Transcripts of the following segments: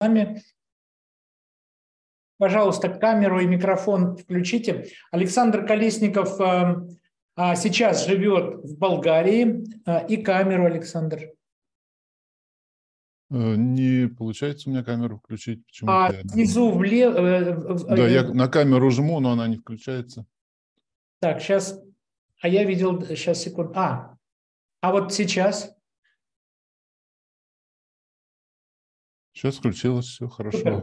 нами. Пожалуйста, камеру и микрофон включите. Александр Колесников э, а, сейчас живет в Болгарии. Э, и камеру, Александр. Э, не получается у меня камеру включить. Почему а я... внизу влево... Да, я на камеру жму, но она не включается. Так, сейчас... А я видел... Сейчас, секунду. А, а вот сейчас... Все включилось, все хорошо. Супер.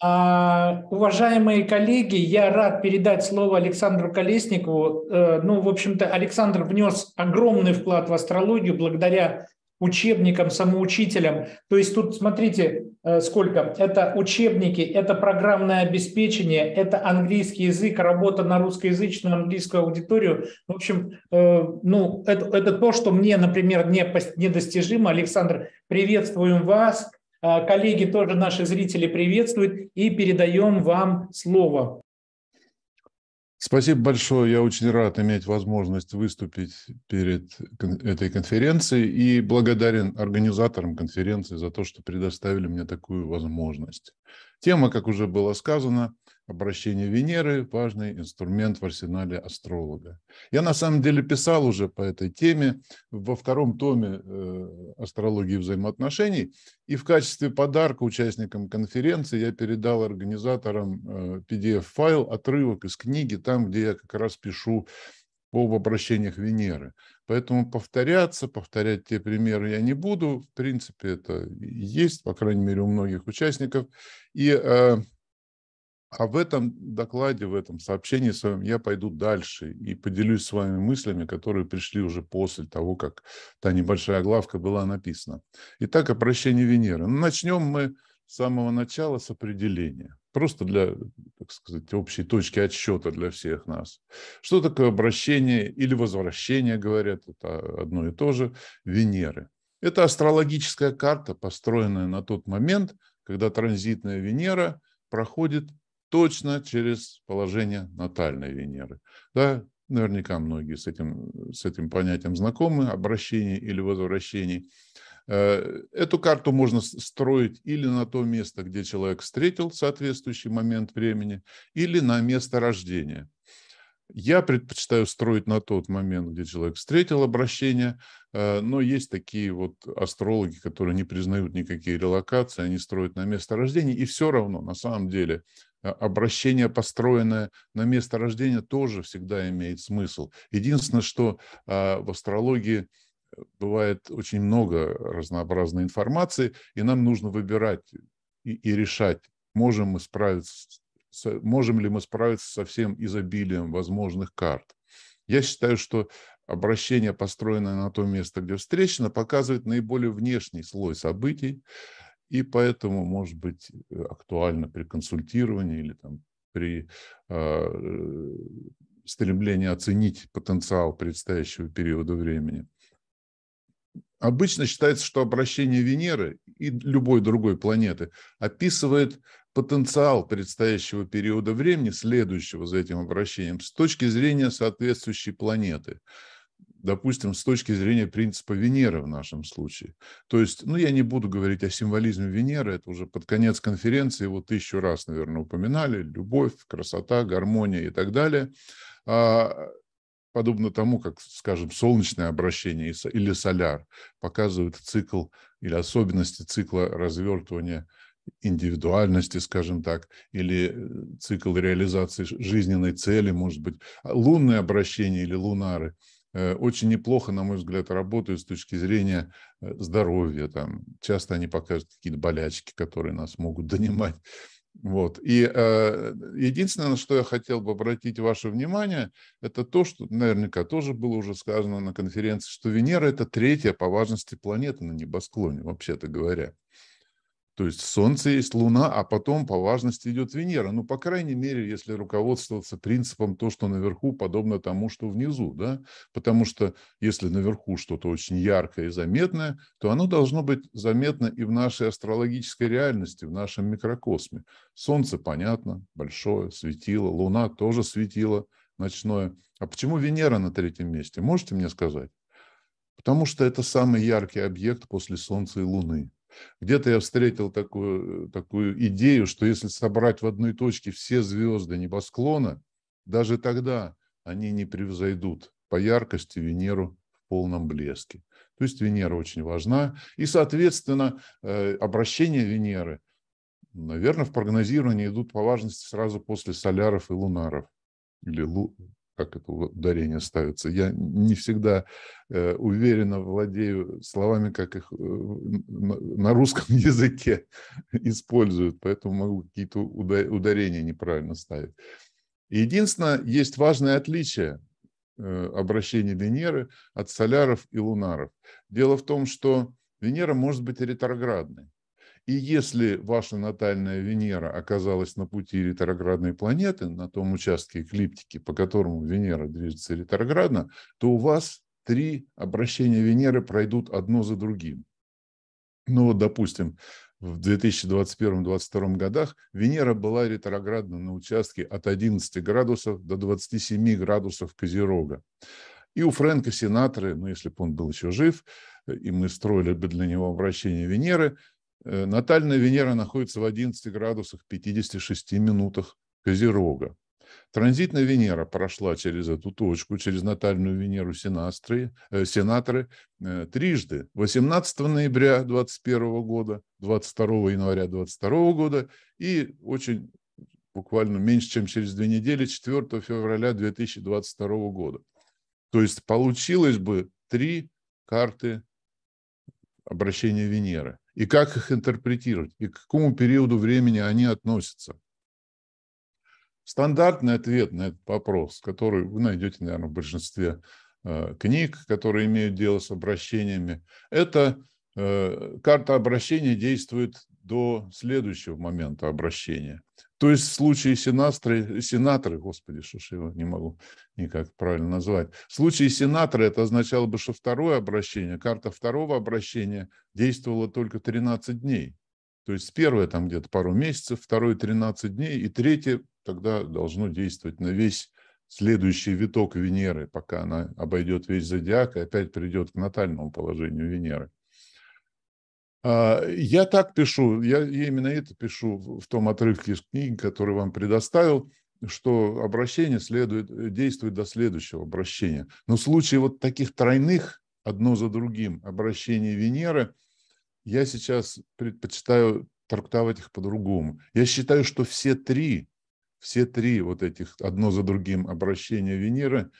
А, уважаемые коллеги, я рад передать слово Александру Колесникову. Э, ну, в общем-то, Александр внес огромный вклад в астрологию благодаря учебникам, самоучителям. То есть тут, смотрите, э, сколько. Это учебники, это программное обеспечение, это английский язык, работа на русскоязычную английскую аудиторию. В общем, э, ну, это, это то, что мне, например, не, недостижимо. Александр, приветствуем вас. А, коллеги, тоже наши зрители приветствуют и передаем вам слово. Спасибо большое. Я очень рад иметь возможность выступить перед этой конференцией и благодарен организаторам конференции за то, что предоставили мне такую возможность. Тема, как уже было сказано, Обращение Венеры – важный инструмент в арсенале астролога. Я на самом деле писал уже по этой теме во втором томе э, «Астрологии взаимоотношений». И в качестве подарка участникам конференции я передал организаторам PDF-файл, э, отрывок из книги, там, где я как раз пишу об обращениях Венеры. Поэтому повторяться, повторять те примеры я не буду. В принципе, это есть, по крайней мере, у многих участников. И э, а в этом докладе, в этом сообщении с вами я пойду дальше и поделюсь с вами мыслями, которые пришли уже после того, как та небольшая главка была написана. Итак, о прощении Венеры. Ну, начнем мы с самого начала с определения. Просто для, так сказать, общей точки отсчета для всех нас. Что такое обращение или возвращение, говорят, это одно и то же, Венеры. Это астрологическая карта, построенная на тот момент, когда транзитная Венера проходит точно через положение натальной Венеры. Да, наверняка многие с этим, с этим понятием знакомы, обращение или возвращение. Э, эту карту можно строить или на то место, где человек встретил соответствующий момент времени, или на место рождения. Я предпочитаю строить на тот момент, где человек встретил обращение, э, но есть такие вот астрологи, которые не признают никакие релокации, они строят на место рождения, и все равно, на самом деле, а, обращение, построенное на место рождения, тоже всегда имеет смысл. Единственное, что а, в астрологии э, бывает очень много разнообразной информации, и нам нужно выбирать и, и решать, можем, мы справиться, можем ли мы справиться со всем изобилием возможных карт. Я считаю, что обращение, построенное на то место, где встречено, показывает наиболее внешний слой событий, и поэтому может быть э, актуально при консультировании или там, при а, э, стремлении оценить потенциал предстоящего периода времени. Обычно считается, что обращение Венеры и любой другой планеты описывает потенциал предстоящего периода времени, следующего за этим обращением, с точки зрения соответствующей планеты допустим, с точки зрения принципа Венеры в нашем случае. То есть, ну, я не буду говорить о символизме Венеры, это уже под конец конференции его тысячу раз, наверное, упоминали. Любовь, красота, гармония и так далее. А, подобно тому, как, скажем, солнечное обращение или соляр показывают цикл или особенности цикла развертывания индивидуальности, скажем так, или э, цикл реализации жизненной цели, может быть, а, лунные обращения или лунары – Э, очень неплохо, на мой взгляд, работают с точки зрения э, здоровья. Там. Часто они покажут какие-то болячки, которые нас могут донимать. Вот. И э, единственное, на что я хотел бы обратить ваше внимание, это то, что наверняка тоже было уже сказано на конференции, что Венера – это третья по важности планета на небосклоне, вообще-то говоря. То есть Солнце есть Луна, а потом по важности идет Венера. Ну, по крайней мере, если руководствоваться принципом то, что наверху подобно тому, что внизу, да? Потому что если наверху что-то очень яркое и заметное, то оно должно быть заметно и в нашей астрологической реальности, в нашем микрокосме. Солнце, понятно, большое, светило, Луна тоже светила ночное. А почему Венера на третьем месте? Можете мне сказать? Потому что это самый яркий объект после Солнца и Луны. Где-то я встретил такую, э, такую идею, что если собрать в одной точке все звезды небосклона, даже тогда они не превзойдут по яркости Венеру в полном блеске. То есть Венера очень важна. И, соответственно, э, обращение Венеры, наверное, в прогнозировании идут по важности сразу после соляров и лунаров. Или лу как это ударение ставится. Я не всегда э, уверенно владею словами, как их э, на, русском языке используют, поэтому могу какие-то ударения неправильно ставить. И единственное, есть важное отличие э, обращений Венеры от соляров и лунаров. Дело в том, что Венера может быть ретроградной. И если ваша натальная Венера оказалась на пути ретроградной планеты, на том участке эклиптики, по которому Венера движется ретроградно, то у вас три обращения Венеры пройдут одно за другим. Ну вот, допустим, в 2021-2022 годах Венера была ретроградна на участке от 11 градусов до 27 градусов Козерога. И у Фрэнка Синатры, ну если бы он был еще жив, э, и мы строили бы для него обращение Венеры – Э, натальная Венера находится в 11 градусах 56 минутах Козерога. Транзитная Венера прошла через эту точку, через натальную Венеру сенастры, э, сенаторы э, трижды. 18 ноября 2021 года, 22 января 2022 года и очень буквально меньше, чем через две недели, 4 февраля 2022 года. То есть получилось бы три карты обращения Венеры и как их интерпретировать, и к какому периоду времени они относятся. Стандартный ответ на этот вопрос, который вы найдете, наверное, в большинстве э, книг, которые имеют дело с обращениями, это э, карта обращения действует до следующего момента обращения. То есть в случае сенаторы, сенаторы, господи, что ж его не могу никак правильно назвать. В случае сенатора это означало бы, что второе обращение, карта второго обращения действовала только 13 дней. То есть первое там где-то пару месяцев, второе 13 дней, и третье тогда должно действовать на весь следующий виток Венеры, пока она обойдет весь зодиак и опять придет к натальному положению Венеры. А, я так пишу, я, именно это пишу в том отрывке из книги, который вам предоставил, что обращение следует, э, действует до следующего обращения. Но в случае вот таких тройных, одно за другим, обращений Венеры, я сейчас предпочитаю трактовать их по-другому. Я считаю, что все три, все три вот этих одно за другим обращения Венеры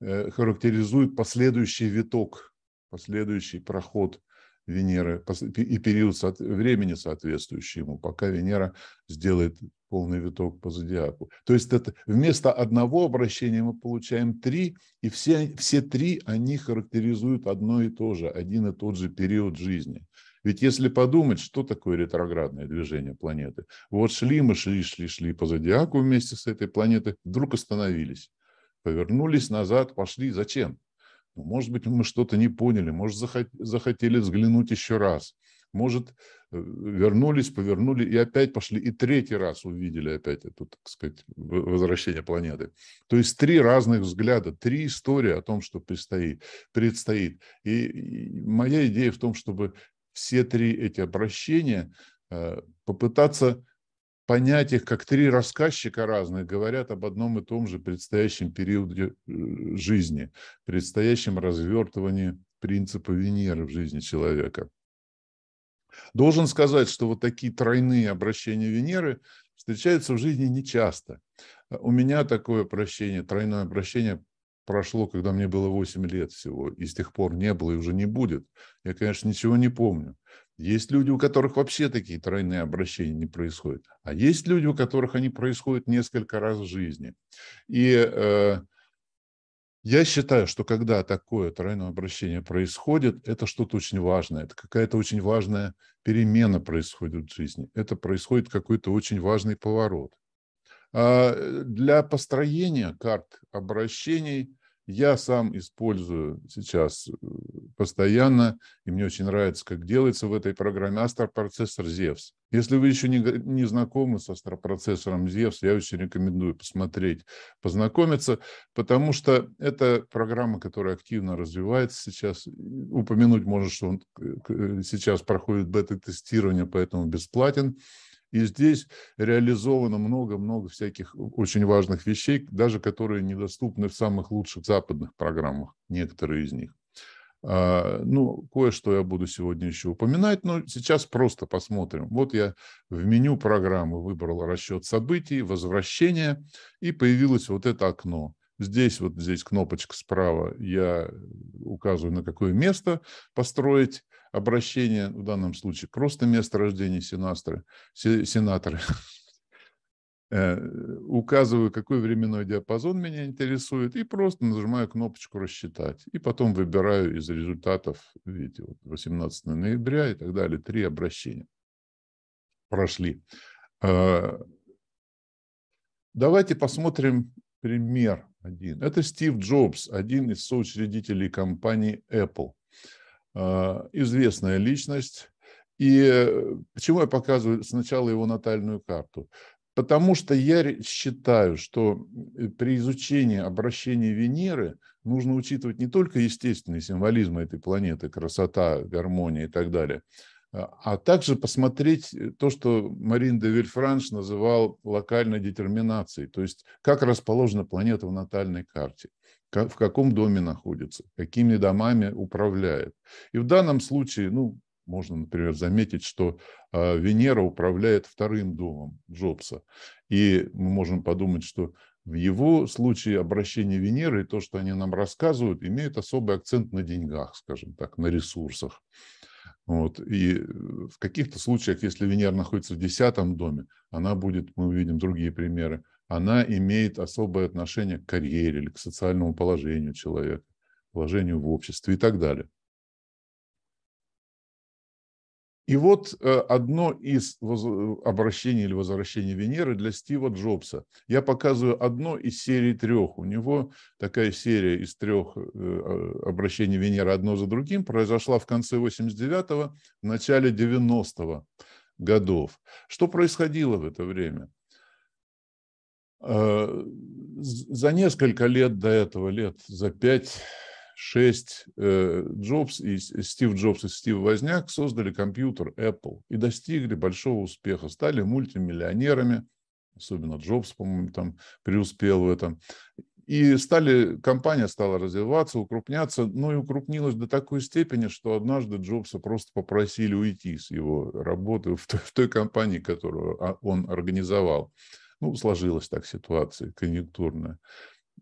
э, характеризуют последующий виток, последующий проход Венеры и период времени соответствующий ему, пока Венера сделает полный виток по зодиаку. То есть это вместо одного обращения мы получаем три, и все, все три они характеризуют одно и то же, один и тот же период жизни. Ведь если подумать, что такое ретроградное движение планеты? Вот шли мы, шли, шли, шли по зодиаку вместе с этой планетой, вдруг остановились, повернулись назад, пошли. Зачем? Ну, может быть, мы что-то не поняли, может, захотели взглянуть еще раз, может, э, вернулись, повернули и опять пошли, и третий раз увидели опять это, так сказать, возвращение планеты. То есть три разных взгляда, три истории о том, что предстоит. предстоит. И моя идея в том, чтобы все три эти обращения э, попытаться понять их как три рассказчика разных говорят об одном и том же предстоящем периоде э, жизни, предстоящем развертывании принципа Венеры в жизни человека. Должен сказать, что вот такие тройные обращения Венеры встречаются в жизни нечасто. Э, у меня такое обращение, тройное обращение прошло, когда мне было 8 лет всего, и с тех пор не было и уже не будет. Я, конечно, ничего не помню. Есть люди, у которых вообще такие тройные обращения не происходят. А есть люди, у которых они происходят несколько раз в жизни. И э, я считаю, что когда такое тройное обращение происходит, это что-то очень важное. Это какая-то очень важная перемена происходит в жизни. Это происходит какой-то очень важный поворот. А, э, для построения карт обращений – я сам использую сейчас э, постоянно, и мне очень нравится, как делается в этой программе астропроцессор Zevs. Если вы еще не, не знакомы с астропроцессором Zevs, я очень рекомендую посмотреть, познакомиться, потому что это программа, которая активно развивается сейчас. Упомянуть можно, что он э, э, сейчас проходит бета-тестирование, поэтому бесплатен. И здесь реализовано много-много всяких очень важных вещей, даже которые недоступны в самых лучших западных программах, некоторые из них. А, ну, кое-что я буду сегодня еще упоминать, но сейчас просто посмотрим. Вот я в меню программы выбрал расчет событий, возвращение, и появилось вот это окно. Здесь вот здесь кнопочка справа, я указываю, на какое место построить обращение в данном случае, просто место рождения сенаторы сенаторы э, указываю, какой временной диапазон меня интересует, и просто нажимаю кнопочку «Рассчитать». И потом выбираю из результатов, видите, 18 ноября и так далее, три обращения прошли. Э, давайте посмотрим пример один. Это Стив Джобс, один из соучредителей компании Apple. А, известная личность. И э, почему я показываю сначала его натальную карту? Потому что я считаю, что э, при изучении обращения Венеры нужно учитывать не только естественный символизм этой планеты, красота, гармония и так далее, а, а также посмотреть э, то, что Марин де Вильфранш называл локальной детерминацией, то есть как расположена планета в натальной карте в каком доме находится, какими домами управляет. И в данном случае, ну, можно, например, заметить, что а, Венера управляет вторым домом Джобса. И мы можем подумать, что в его случае обращение Венеры и то, что они нам рассказывают, имеет особый акцент на деньгах, скажем так, на ресурсах. Вот. И э, в каких-то случаях, если Венера находится в десятом доме, она будет, мы увидим другие примеры, она имеет особое отношение к карьере или к социальному положению человека, положению в обществе и так далее. И вот э, одно из э, обращений или возвращений Венеры для Стива Джобса. Я показываю одно из серий трех. У него такая серия из трех э, обращений Венеры одно за другим произошла в конце 89-го, в начале 90-го годов. Что происходило в это время? Э, за несколько лет до этого, лет за пять, шесть, э, Джобс и Стив Джобс и Стив Возняк создали компьютер Apple и достигли большого успеха, стали мультимиллионерами, особенно Джобс, по-моему, там преуспел в этом. И стали, компания стала развиваться, укрупняться, но и укрупнилась до такой степени, что однажды Джобса просто попросили уйти с его работы в той, в той компании, которую а, он организовал ну, сложилась так ситуация конъюнктурная.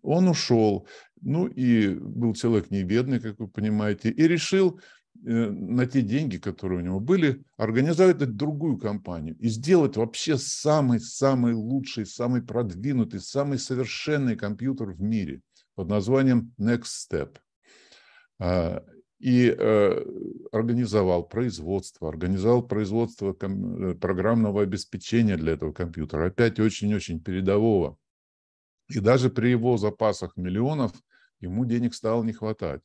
Он ушел, ну и был человек не бедный, как вы понимаете, и решил э, на те деньги, которые у него были, организовать другую компанию и сделать вообще самый-самый лучший, самый продвинутый, самый совершенный компьютер в мире под названием Next Step. А, и э, организовал производство, организовал производство э, программного обеспечения для этого компьютера, опять очень-очень передового. И даже при его запасах миллионов ему денег стало не хватать.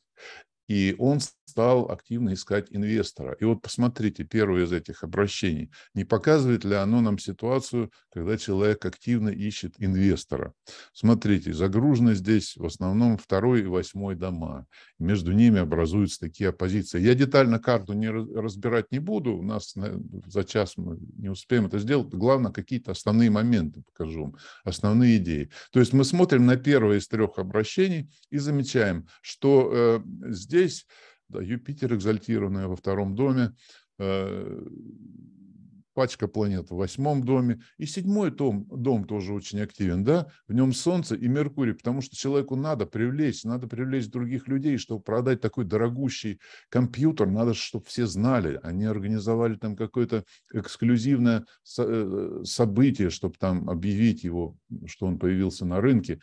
И он стал активно искать инвестора. И вот посмотрите первое из этих обращений. Не показывает ли оно нам ситуацию, когда человек активно ищет инвестора? Смотрите, загружены здесь в основном второй и восьмой дома. Между ними образуются такие оппозиции. Я детально карту не разбирать не буду. У нас за час мы не успеем это сделать. Главное, какие-то основные моменты покажу вам, основные идеи. То есть мы смотрим на первое из трех обращений и замечаем, что э, здесь здесь, да, Юпитер экзальтированный во втором доме, э, пачка планет в восьмом доме, и седьмой том, дом тоже очень активен, да, в нем Солнце и Меркурий, потому что человеку надо привлечь, надо привлечь других людей, чтобы продать такой дорогущий компьютер, надо, чтобы все знали, они организовали там какое-то эксклюзивное э, событие, чтобы там объявить его что он появился на рынке,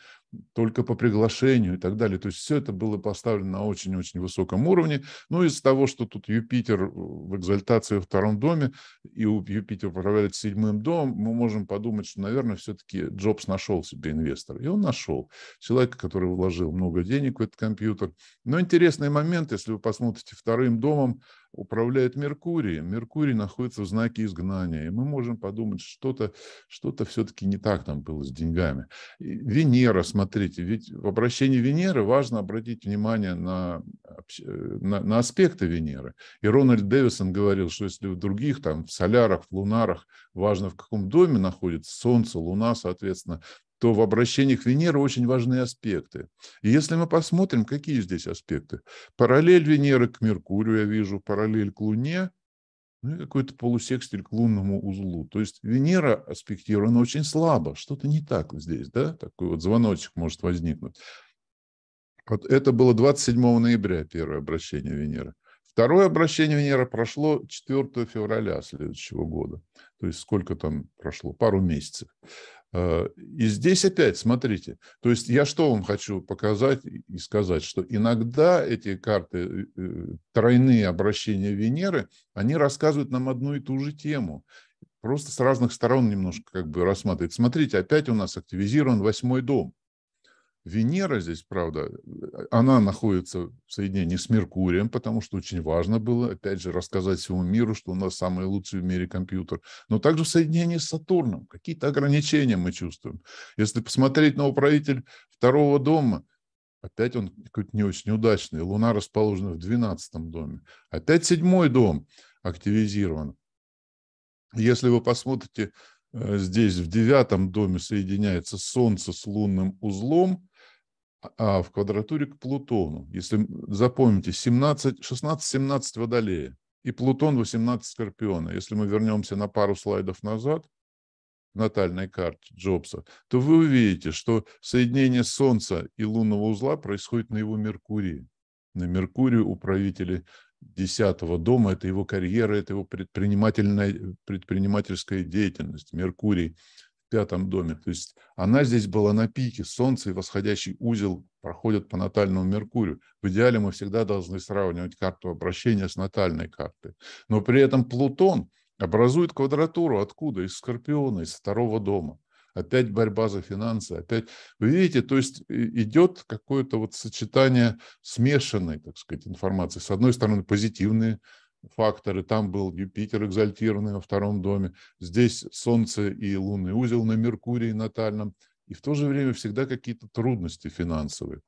только по приглашению и так далее. То есть все это было поставлено на очень-очень высоком уровне. Ну, из того, что тут Юпитер э, в экзальтации во втором доме, и у Юпитер управляет седьмым домом, мы можем подумать, что, наверное, все-таки Джобс нашел себе инвестора. И он нашел человека, который вложил много денег в этот компьютер. Но интересный момент, если вы посмотрите вторым домом, управляет Меркурий, Меркурий находится в знаке изгнания, и мы можем подумать, что-то что, что все-таки не так там было с деньгами. И Венера, смотрите, ведь в обращении Венеры важно обратить внимание на, э, на, на аспекты Венеры. И Рональд Дэвисон говорил, что если в других, там, в солярах, в лунарах, важно в каком доме находится Солнце, Луна, соответственно, то в обращении к Венере очень важные аспекты. И если мы посмотрим, какие здесь аспекты. Параллель Венеры к Меркурию я вижу, параллель к Луне, ну и какой-то полусекстиль к лунному узлу. То есть Венера аспектирована очень слабо, что-то не так здесь, да? Такой вот звоночек может возникнуть. Вот это было 27 ноября первое обращение Венеры. Второе обращение Венеры прошло 4 февраля следующего года. То есть сколько там прошло? Пару месяцев. Э, и здесь опять, смотрите, то есть я что вам хочу показать и сказать, что иногда эти карты, э, э, тройные обращения Венеры, они рассказывают нам одну и ту же тему, просто с разных сторон немножко как бы рассматривать. Смотрите, опять у нас активизирован восьмой дом – Венера здесь, правда, она находится в соединении с Меркурием, потому что очень важно было, опять же, рассказать всему миру, что у нас самый лучший в мире компьютер, но также в соединении с Сатурном. Какие-то ограничения мы чувствуем. Если посмотреть на управитель второго дома, опять он какой-то не очень удачный. Луна расположена в 12 доме. Опять седьмой дом активизирован. Если вы посмотрите э, здесь в девятом доме соединяется Солнце с лунным узлом, а в квадратуре к Плутону. Если запомните, 16-17 Водолея и Плутон 18 Скорпиона. Если мы вернемся на пару слайдов назад, натальной карте Джобса, то вы увидите, что соединение Солнца и лунного узла происходит на его Меркурии. На Меркурии у управители десятого дома, это его карьера, это его предпринимательная, предпринимательская деятельность. Меркурий в пятом доме. То есть она здесь была на пике. Солнце и восходящий узел проходят по натальному Меркурию. В идеале мы всегда должны сравнивать карту обращения с натальной картой. Но при этом Плутон образует квадратуру. Откуда? Из Скорпиона, из второго дома. Опять борьба за финансы, опять... Вы видите, то есть э, идет какое-то вот сочетание смешанной, так сказать, информации. С одной стороны, позитивные факторы, там был Юпитер экзальтированный во втором доме, здесь Солнце и лунный узел на Меркурии натальном, и в то же время всегда какие-то трудности финансовые.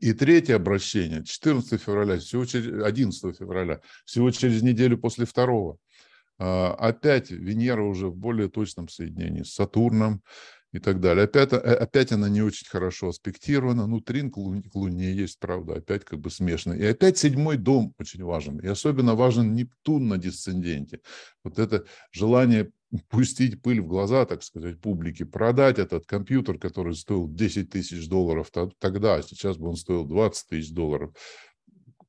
И третье обращение, 14 февраля, всего через, 11 февраля, всего через неделю после второго. А, опять Венера уже в более точном соединении с Сатурном и так далее. Опять, э, опять она не очень хорошо аспектирована. Ну, трин к луне, есть, правда, опять как бы смешно. И опять седьмой дом очень важен. И особенно важен Нептун на дисценденте. Вот это желание пустить пыль в глаза, так сказать, публике, продать этот компьютер, который стоил 10 тысяч долларов тогда, а сейчас бы он стоил 20 тысяч долларов.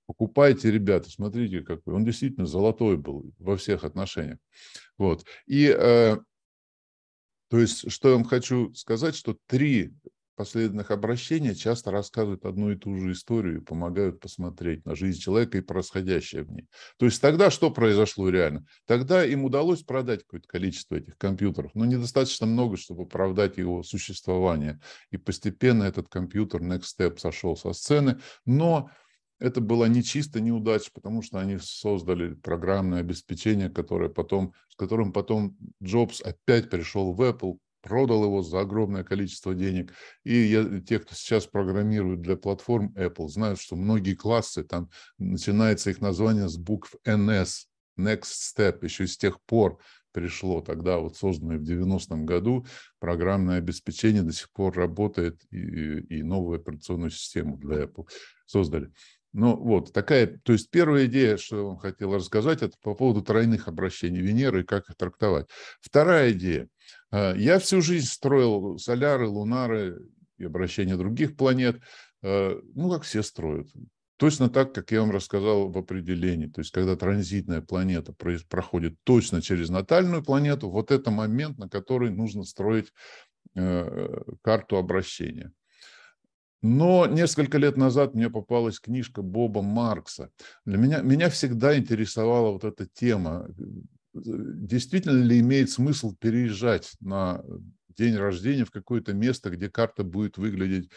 Покупайте, ребята, смотрите какой. Он действительно золотой был во всех отношениях. Вот. И э, то есть, что я вам хочу сказать, что три последовательных обращения часто рассказывают одну и ту же историю и помогают посмотреть на жизнь человека и происходящее в ней. То есть тогда что произошло реально? Тогда им удалось продать какое-то количество этих компьютеров, но недостаточно много, чтобы оправдать его существование. И постепенно этот компьютер Next Step сошел со сцены, но это была не чисто неудача, потому что они создали программное обеспечение, которое потом, с которым потом Джобс опять пришел в Apple, продал его за огромное количество денег. И я, те, кто сейчас программирует для платформ Apple, знают, что многие классы, там начинается их название с букв NS, Next Step, еще с тех пор пришло тогда, вот созданное в 90-м году, программное обеспечение до сих пор работает, и, и новую операционную систему для Apple создали. Ну вот, такая, то есть первая идея, что он хотел рассказать, это по поводу тройных обращений Венеры и как их трактовать. Вторая идея. А, я всю жизнь строил соляры, лунары и обращения других планет, а, ну, как все строят. Точно так, как я вам рассказал в определении. То есть, когда транзитная планета проходит точно через натальную планету, вот это момент, на который нужно строить э, карту обращения. Но несколько лет назад мне попалась книжка Боба Маркса. Для меня, меня всегда интересовала вот эта тема. Э, действительно ли имеет смысл переезжать на э, день рождения в какое-то место, где карта будет выглядеть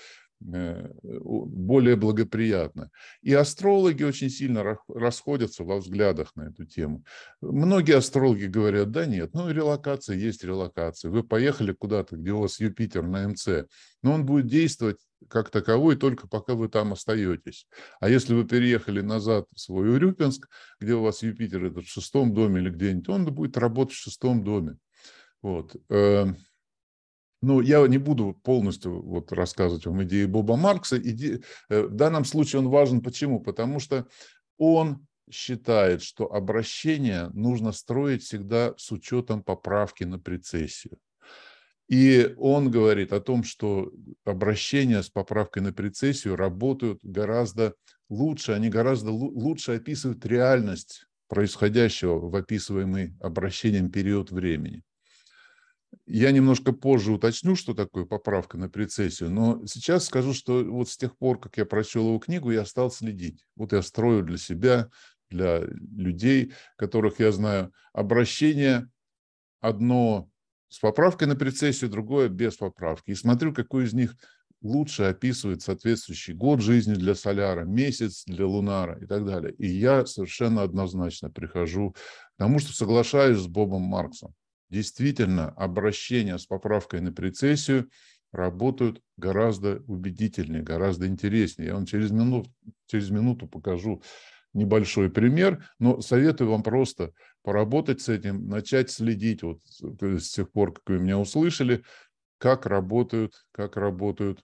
Э, более благоприятно. И астрологи очень сильно расходятся во взглядах на эту тему. Многие астрологи говорят, да нет, ну релокация есть релокация. Вы поехали куда-то, где у вас Юпитер на МЦ, но он будет действовать как таковой только пока вы там остаетесь. А если вы переехали назад в свой Урюпинск, где у вас Юпитер это в шестом доме или где-нибудь, он будет работать в шестом доме. Вот. Э, ну, я не буду полностью вот рассказывать вам идеи Боба Маркса. Иде... Э, в данном случае он важен почему? Потому что он считает, что обращение нужно строить всегда с учетом поправки на прецессию. И он говорит о том, что обращения с поправкой на прецессию работают гораздо лучше, они гораздо лучше описывают реальность происходящего в описываемый обращением период времени. Я немножко позже уточню, что такое поправка на прецессию, но сейчас скажу, что вот с тех пор, как я прочел его книгу, я стал следить. Вот я строю для себя, для людей, которых я знаю, обращение одно с поправкой на прецессию, другое без поправки. И смотрю, какой из них лучше описывает соответствующий год жизни для соляра, месяц для лунара и так далее. И я совершенно однозначно прихожу к тому, что соглашаюсь с Бобом Марксом действительно обращения с поправкой на прецессию работают гораздо убедительнее, гораздо интереснее. Я вам через минуту, через минуту покажу небольшой пример, но советую вам просто поработать с этим, начать следить вот с тех пор, как вы меня услышали, как работают, как работают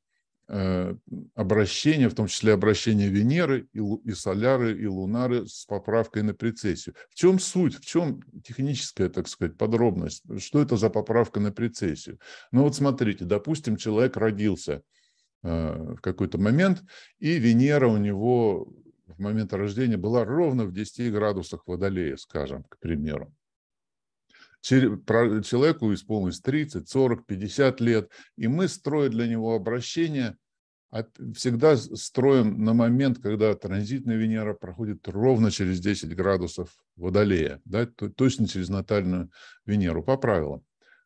Э, обращения, в том числе обращения Венеры и, и Соляры, и Лунары с поправкой на прецессию. В чем суть, в чем техническая, так сказать, подробность? Что это за поправка на прецессию? Ну вот смотрите, допустим, человек родился э, в какой-то момент, и Венера у него в момент рождения была ровно в 10 градусах Водолея, скажем, к примеру человеку исполнилось 30, 40, 50 лет, и мы строим для него обращение всегда строим на момент, когда транзитная Венера проходит ровно через 10 градусов Водолея, да, точно через натальную Венеру, по правилам.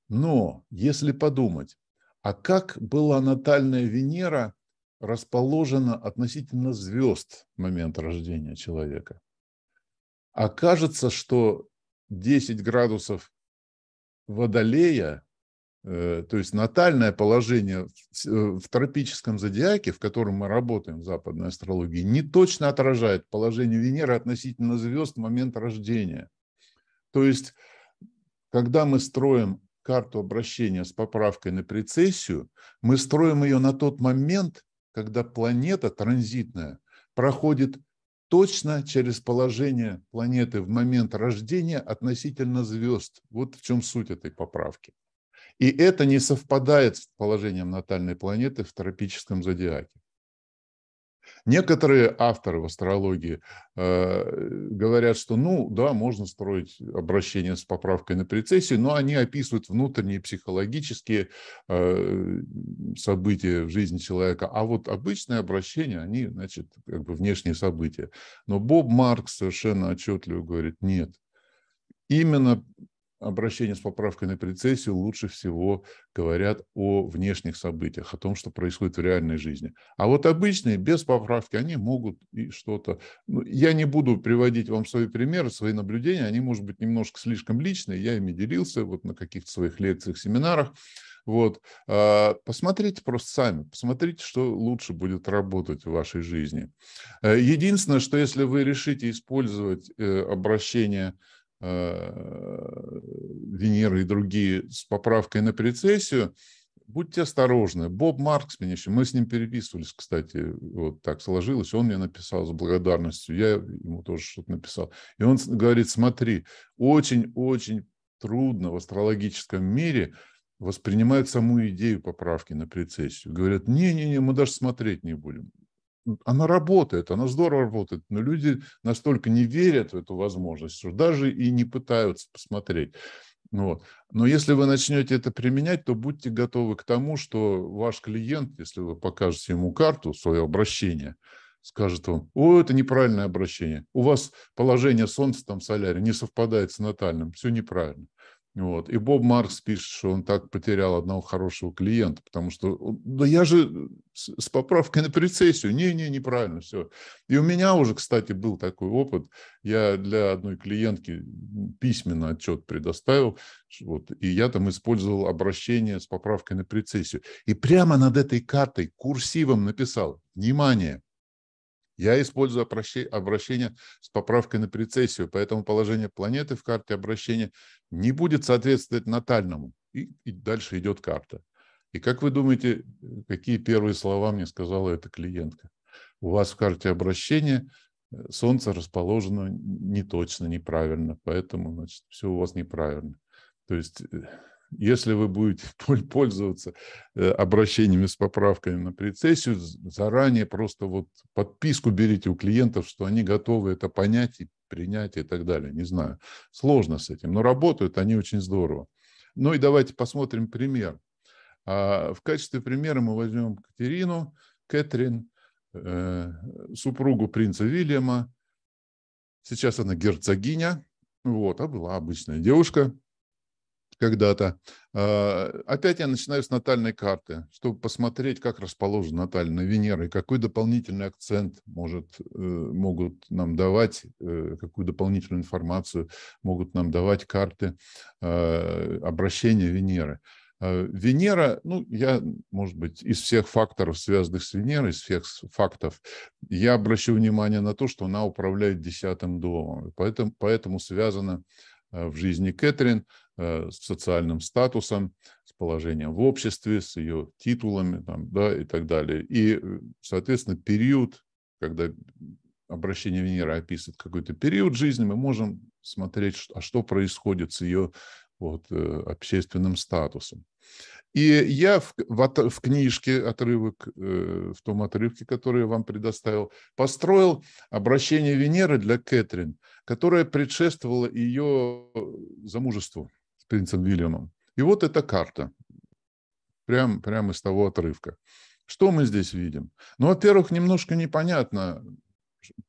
Но если подумать, а как была натальная Венера расположена относительно звезд в момент рождения человека? Окажется, что 10 градусов Водолея Э, то есть натальное положение э, в тропическом зодиаке, в котором мы работаем в западной астрологии, не точно отражает положение Венеры относительно звезд в момент рождения. То есть, когда мы строим карту обращения с поправкой на прецессию, мы строим ее на тот момент, когда планета транзитная проходит точно через положение планеты в момент рождения относительно звезд. Вот в чем суть этой поправки. И это не совпадает с положением натальной планеты в тропическом зодиаке. Некоторые авторы в астрологии э, говорят, что ну да, можно строить обращение с поправкой на прецессию, но они описывают внутренние психологические э, события в жизни человека. А вот обычные обращения, они, значит, как бы внешние события. Но Боб Маркс совершенно отчетливо говорит, нет, именно обращения с поправкой на прецессию лучше всего говорят о внешних событиях, о том, что происходит в реальной жизни. А вот обычные, без поправки, они могут и что-то... Ну, я не буду приводить вам свои примеры, свои наблюдения, они, может быть, немножко слишком личные, я ими делился вот на каких-то своих лекциях, семинарах, вот. А, посмотрите просто сами, посмотрите, что лучше будет работать в вашей жизни. Э, единственное, что если вы решите использовать э, обращение Э, Венеры и другие с поправкой на прецессию, будьте осторожны. Боб Маркс меня еще, мы с ним переписывались, кстати, вот так сложилось, он мне написал с благодарностью, я ему тоже что-то написал. И он говорит, смотри, очень-очень трудно в астрологическом мире воспринимать саму идею поправки на прецессию. Говорят, не-не-не, мы даже смотреть не будем она работает, она здорово работает, но люди настолько не верят в эту возможность, что даже и не пытаются посмотреть. Вот. Но если вы начнете это применять, то будьте готовы к тому, что ваш клиент, если вы покажете ему карту, свое обращение, скажет вам, о, это неправильное обращение, у вас положение Солнца, там солярия не совпадает с натальным, все неправильно. Вот. И Боб Маркс пишет, что он так потерял одного хорошего клиента, потому что, да я же с, с поправкой на прецессию, не-не, неправильно, все. И у меня уже, кстати, был такой опыт, я для одной клиентки письменно отчет предоставил, вот, и я там использовал обращение с поправкой на прецессию. И прямо над этой картой курсивом написал, внимание, я использую обращение с поправкой на прецессию, поэтому положение планеты в карте обращения не будет соответствовать натальному. И, и дальше идет карта. И как вы думаете, какие первые слова мне сказала эта клиентка? У вас в карте обращения э, Солнце расположено не точно, неправильно, поэтому значит, все у вас неправильно. То есть э, если вы будете пользоваться э, обращениями с поправками на прецессию, заранее просто вот подписку берите у клиентов, что они готовы это понять и принять и так далее. Не знаю, сложно с этим, но работают они очень здорово. Ну и давайте посмотрим пример. А, в качестве примера мы возьмем Катерину, Кэтрин, э, супругу принца Вильяма. Сейчас она герцогиня, вот, а была обычная девушка – когда-то. А, опять я начинаю с натальной карты, чтобы посмотреть, как расположена натальная Венера и какой дополнительный акцент может, э, могут нам давать, э, какую дополнительную информацию могут нам давать карты э, обращения Венеры. А, Венера, ну, я, может быть, из всех факторов, связанных с Венерой, из всех фактов, я обращу внимание на то, что она управляет десятым домом, поэтому, поэтому связано. Э, в жизни Кэтрин, э, с социальным статусом, с положением в обществе, с ее титулами там, да, и так далее. И, э, соответственно, период, когда обращение Венеры описывает какой-то период жизни, мы можем смотреть, а что происходит с ее вот, общественным статусом. И я в, в, в книжке, отрывок, э, в том отрывке, который я вам предоставил, построил обращение Венеры для Кэтрин, которое предшествовало ее э, замужеству с принцем Вильямом. И вот эта карта, прям, прям из того отрывка. Что мы здесь видим? Ну, во-первых, немножко непонятно,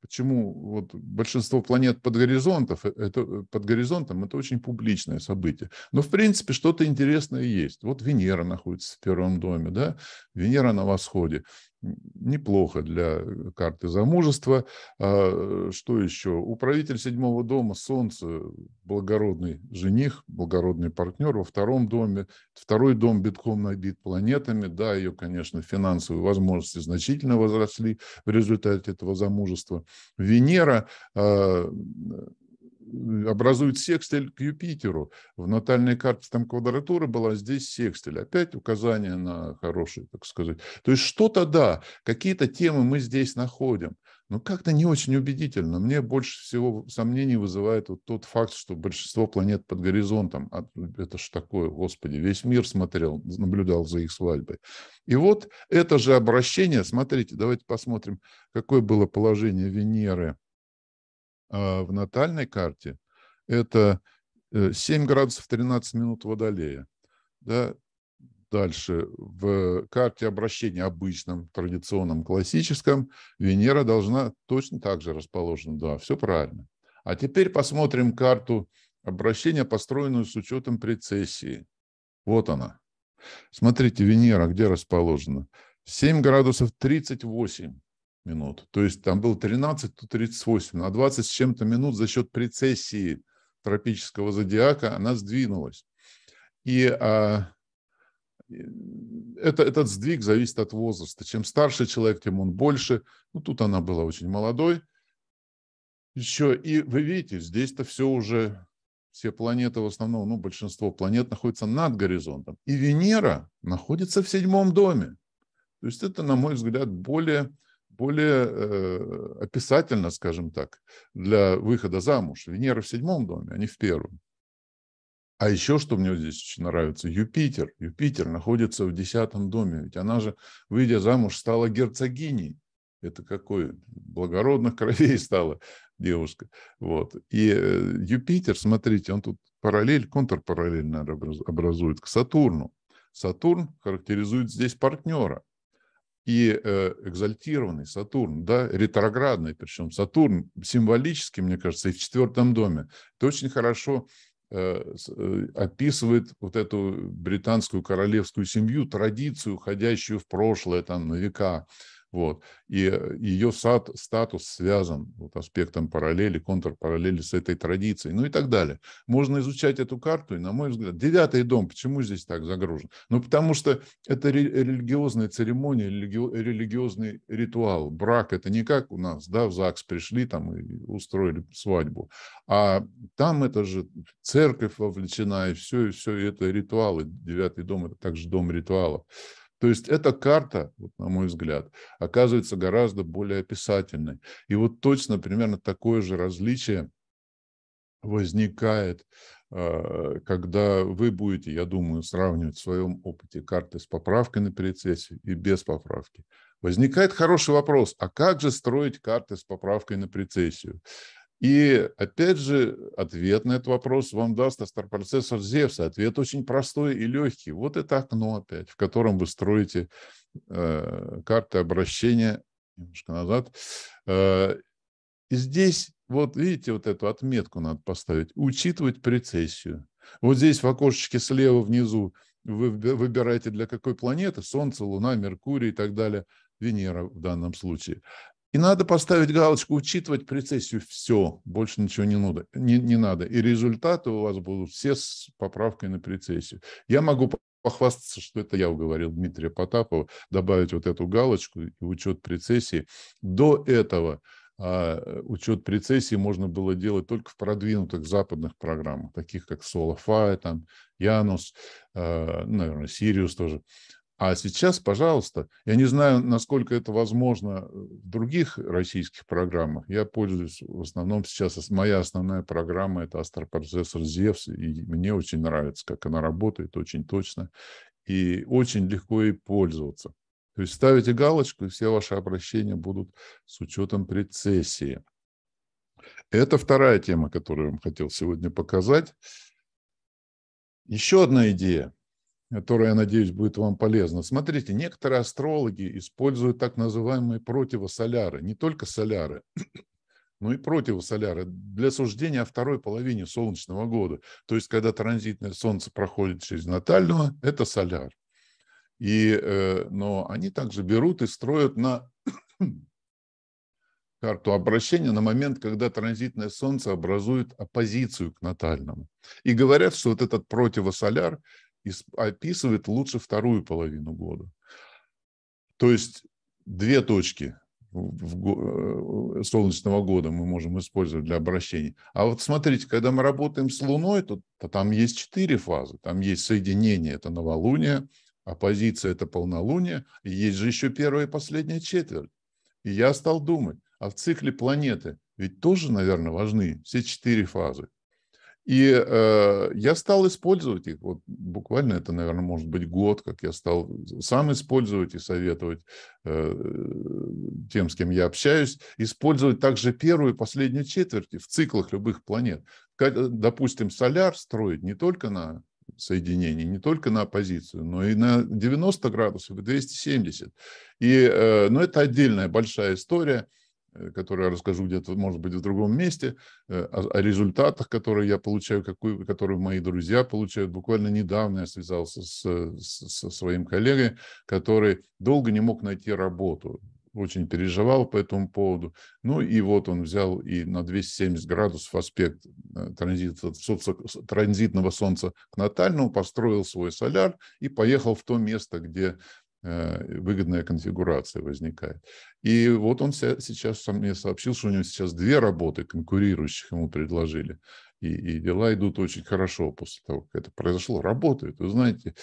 почему вот большинство планет под, горизонтов, э, это, э, под горизонтом это очень публичное событие. Но, в принципе, что-то интересное есть. Вот Венера находится в первом доме, да? Венера на восходе неплохо для э, карты замужества. А, э, что еще? Управитель седьмого дома Солнце, э, благородный жених, благородный партнер во втором доме. Второй дом битком набит планетами. Да, ее, конечно, финансовые возможности значительно возросли в результате этого замужества. Венера а, образует секстель к Юпитеру. В натальной карте там квадратура была, здесь секстель Опять указание на хорошее, так сказать. То есть что-то да, какие-то темы мы здесь находим. Но как-то не очень убедительно. Мне больше всего сомнений вызывает вот тот факт, что большинство планет под горизонтом. А, ну, это ж такое, господи, весь мир смотрел, наблюдал за их свадьбой. И вот это же обращение, смотрите, давайте посмотрим, какое было положение Венеры – а, в натальной карте это 7 э, градусов 13 минут Водолея. Да? Дальше в карте обращения обычном, традиционном, классическом Венера должна точно так же расположена. Да, все правильно. А теперь посмотрим карту обращения, построенную с учетом прецессии. Вот она. Смотрите, Венера где расположена? 7 градусов 38 минут. То есть там было 13, то 38. На 20 с чем-то минут за счет прецессии тропического зодиака она сдвинулась. И а, э, это, этот сдвиг зависит от возраста. Чем старше человек, тем он больше. Ну, тут она была очень молодой. Еще, и вы видите, здесь-то все уже, все планеты в основном, ну, большинство планет находится над горизонтом. И Венера находится в седьмом доме. То есть это, на мой взгляд, более более э, описательно, скажем так, для выхода замуж. Венера в седьмом доме, а не в первом. А еще, что мне здесь очень нравится, Юпитер. Юпитер находится в десятом доме, ведь она же, выйдя замуж, стала герцогиней. Это какой благородных кровей стала девушка. Вот. И э, Юпитер, смотрите, он тут параллель, контрпараллель наверное, образует к Сатурну. Сатурн характеризует здесь партнера и э, экзальтированный Сатурн, да, ретроградный, причем Сатурн символически, мне кажется, и в четвертом доме. Это очень хорошо э, э, описывает вот эту британскую королевскую семью, традицию, уходящую в прошлое, там, на века. Вот. И э, ее сад, статус связан вот, аспектом параллели, контрпараллели с этой традицией, ну и так далее. Можно изучать эту карту, и, на мой взгляд, девятый дом, почему здесь так загружен? Ну, потому что это религиозная церемония, религи... религиозный ритуал. Брак – это не как у нас, да, в ЗАГС пришли там и устроили свадьбу. А там это же церковь вовлечена, и все, и все, и это ритуалы. Девятый дом – это также дом ритуалов. То есть эта карта, вот, на мой взгляд, оказывается гораздо более описательной. И вот точно примерно такое же различие возникает, а, когда вы будете, я думаю, сравнивать в своем опыте карты с поправкой на прецессию и без поправки. Возникает хороший вопрос, а как же строить карты с поправкой на прецессию? И опять же, ответ на этот вопрос вам даст астропроцессор Зевса. Ответ очень простой и легкий. Вот это окно опять, в котором вы строите э, карты обращения, немножко назад. Э, и здесь, вот видите, вот эту отметку надо поставить, учитывать прецессию. Вот здесь в окошечке слева внизу вы выбираете для какой планеты, Солнце, Луна, Меркурий и так далее, Венера в данном случае. И надо поставить галочку «Учитывать прецессию». Все, больше ничего не надо. Не, не надо. И результаты у вас будут все с поправкой на прецессию. Я могу похвастаться, что это я уговорил Дмитрия Потапова добавить вот эту галочку и учет прецессии. До этого а учет прецессии можно было делать только в продвинутых западных программах, таких как Solify, там, Янус, э, а, наверное, Сириус тоже. А сейчас, пожалуйста, я не знаю, насколько это возможно э, в других российских программах. Я пользуюсь в основном сейчас, моя основная программа – это астропроцессор Зевс и мне очень нравится, как она работает, очень точно, и очень легко ей пользоваться. То есть ставите галочку, и все ваши обращения будут с учетом прецессии. Это вторая тема, которую я вам хотел сегодня показать. Еще одна идея – которая, я надеюсь, будет вам полезна. Смотрите, некоторые астрологи используют так называемые противосоляры, не только соляры, но и противосоляры для суждения о второй половине солнечного года. То есть, когда транзитное солнце проходит через натального, это соляр. И, э, но они также берут и строят на карту обращения на момент, когда транзитное Солнце образует оппозицию к натальному. И говорят, что вот этот противосоляр описывает лучше вторую половину года. То есть две точки в, э, солнечного года мы можем использовать для обращений. А вот смотрите, когда мы работаем с Луной, то, то там есть четыре фазы. Там есть соединение, это новолуние, оппозиция, а это полнолуние, и есть же еще первая и последняя четверть. И я стал думать, а в цикле планеты ведь тоже, наверное, важны все четыре фазы. И э, я стал использовать их. Вот буквально это, наверное, может быть год, как я стал сам использовать и советовать э, тем, с кем я общаюсь, использовать также первую и последнюю четверти в циклах любых планет. Э, допустим, соляр строит не только на соединений, не только на оппозицию, но и на 90 градусов и 270. И, э, но это отдельная большая история – Э, которую я расскажу где-то, может быть, в другом месте, э, о, о результатах, которые я получаю, какую, которые мои друзья получают. Буквально недавно я связался с, с, со своим коллегой, который долго не мог найти работу, очень переживал по этому поводу. Ну и вот он взял и на 270 градусов аспект э, транзита, солнца, транзитного солнца к натальному, построил свой соляр и поехал в то место, где Э, выгодная конфигурация возникает. И вот он сейчас мне сообщил, что у него сейчас две работы конкурирующих ему предложили. И, и дела идут очень хорошо после того, как это произошло. Работают, вы знаете.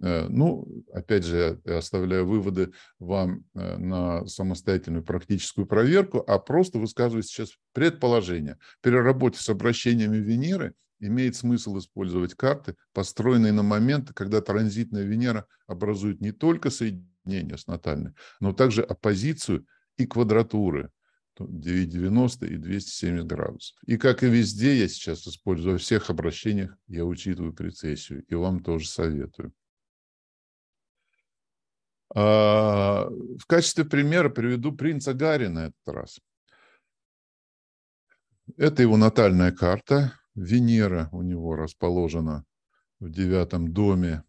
Э, ну, опять же, я оставляю выводы вам э, на самостоятельную практическую проверку, а просто высказываю сейчас предположение. При работе с обращениями Венеры имеет смысл использовать карты, построенные на момент, когда транзитная Венера образует не только соединение с натальной, но также оппозицию и квадратуры 90 и 270 градусов. И как и везде, я сейчас использую во всех обращениях, я учитываю прецессию, и вам тоже советую. А, в качестве примера приведу принца Гарри на этот раз. Это его натальная карта, Венера у него расположена в девятом доме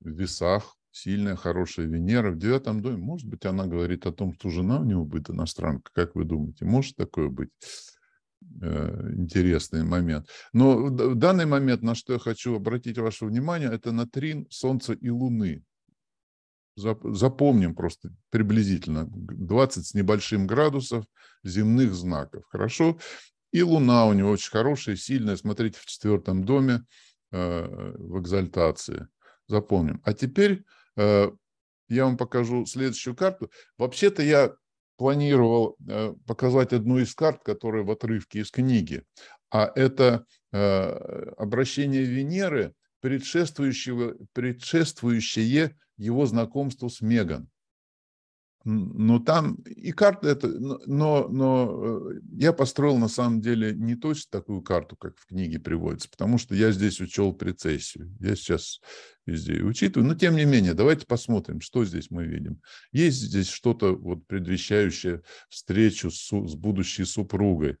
в весах. Сильная, хорошая Венера в девятом доме. Может быть, она говорит о том, что жена у него будет иностранка. Как вы думаете, может такое быть? Э, интересный момент. Но в данный момент, на что я хочу обратить ваше внимание, это на трин Солнца и Луны. Запомним просто приблизительно 20 с небольшим градусов земных знаков. Хорошо? И Луна у него очень хорошая, сильная. Смотрите, в четвертом доме э, в экзальтации. Запомним. А теперь э, я вам покажу следующую карту. Вообще-то я планировал э, показать одну из карт, которая в отрывке из книги. А это э, обращение Венеры, предшествующего, предшествующее его знакомству с Меган но там и карта это, но, но э, я построил на самом деле не точно такую карту, как в книге приводится, потому что я здесь учел прецессию. Я сейчас везде учитываю, но тем не менее, давайте посмотрим, что здесь мы видим. Есть здесь что-то вот предвещающее встречу с, с будущей супругой.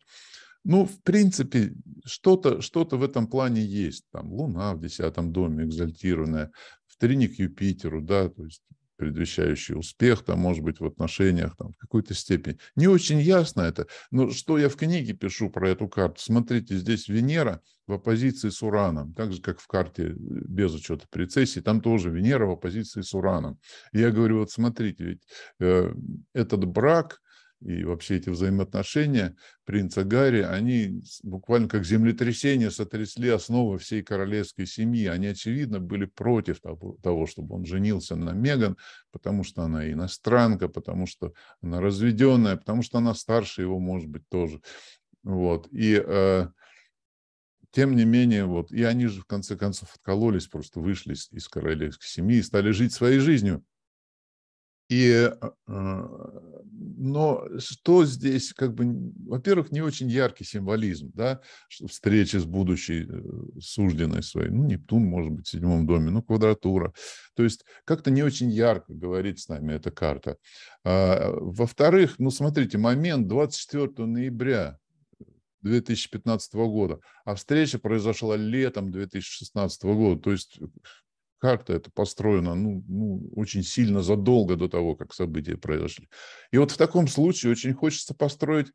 Ну, в принципе, что-то что в этом плане есть. Там Луна в десятом доме экзальтированная, в триник Юпитеру, да, то есть предвещающий успех, там, может быть, в отношениях, там, в какой-то степени. Не очень ясно это, но что я в книге пишу про эту карту? Смотрите, здесь Венера в оппозиции с Ураном, так же, как в карте э, без учета прецессии, там тоже Венера в оппозиции с Ураном. я говорю, вот смотрите, ведь э, этот брак – и вообще эти взаимоотношения принца Гарри, они буквально как землетрясение сотрясли основы всей королевской семьи. Они, очевидно, были против того, чтобы он женился на Меган, потому что она иностранка, потому что она разведенная, потому что она старше его, может быть, тоже. Вот. И э, тем не менее, вот, и они же, в конце концов, откололись, просто вышли из, из королевской семьи и стали жить своей жизнью. И, э, э, но что здесь, как бы, во-первых, не очень яркий символизм, да, встреча с будущей э, сужденной своей, ну, Нептун, может быть, в седьмом доме, ну, квадратура. То есть как-то не очень ярко говорит с нами эта карта. А, во-вторых, ну, смотрите, момент 24 ноября 2015 года, а встреча произошла летом 2016 года, то есть карта это построена ну, ну, очень сильно задолго до того, как события произошли. И вот в таком случае очень хочется построить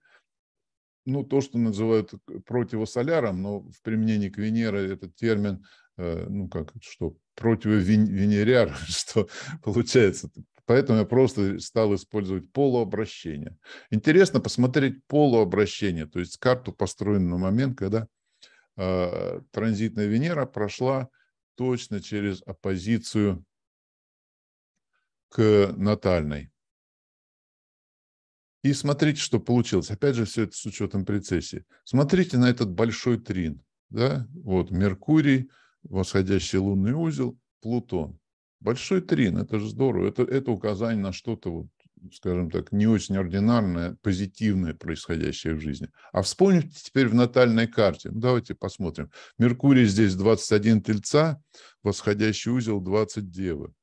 ну, то, что называют противосоляром, но в применении к Венере этот термин, э, ну, как, что, противовенеряр, что получается. Поэтому я просто стал использовать полуобращение. Интересно посмотреть полуобращение, то есть карту построенную на момент, когда э, транзитная Венера прошла точно через оппозицию к натальной. И смотрите, что получилось. Опять же, все это с учетом прецессии. Смотрите на этот большой трин. Да? Вот Меркурий, восходящий лунный узел, Плутон. Большой трин, это же здорово. Это, это указание на что-то вот скажем так, не очень ординарное, позитивное происходящее в жизни. А вспомните теперь в натальной карте. Ну, давайте посмотрим. Меркурий здесь 21 тельца, восходящий узел 20 девы.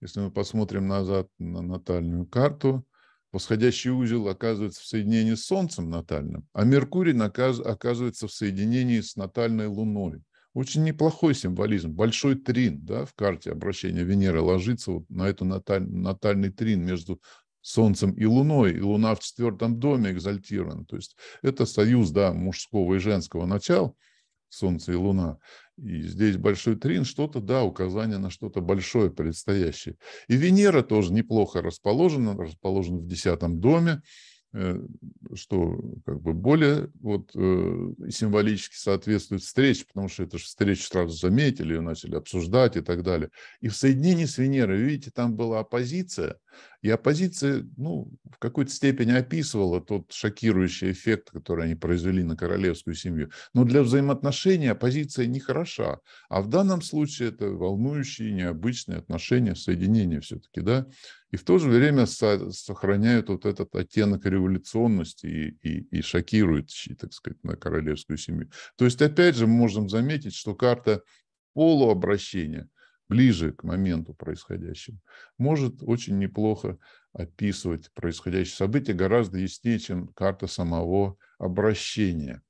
Если мы посмотрим назад на натальную карту, восходящий узел оказывается в соединении с Солнцем натальным, а Меркурий оказывается в соединении с натальной Луной – очень неплохой символизм. Большой трин да, в карте обращения Венеры ложится вот на эту наталь, натальный трин между Солнцем и Луной. И Луна в четвертом доме экзальтирована. То есть это союз да, мужского и женского начала Солнце и Луна. И здесь большой трин, что-то, да, указание на что-то большое предстоящее. И Венера тоже неплохо расположена, расположена в десятом доме. Э, что как бы более вот, э, символически соответствует встрече, потому что это же встречу сразу заметили, ее начали обсуждать и так далее. И в соединении с Венерой, видите, там была оппозиция, и оппозиция ну, в какой-то степени описывала тот шокирующий эффект, который они произвели на королевскую семью. Но для взаимоотношений оппозиция не хороша. А в данном случае это волнующие, необычные отношения, соединения все-таки. Да? И в то же время сохраняют вот этот оттенок революционности и, и, и шокирующий, так сказать, на королевскую семью. То есть, опять же, мы можем заметить, что карта полуобращения – ближе к моменту происходящего, может очень неплохо описывать происходящее событие гораздо яснее, чем карта самого обращения.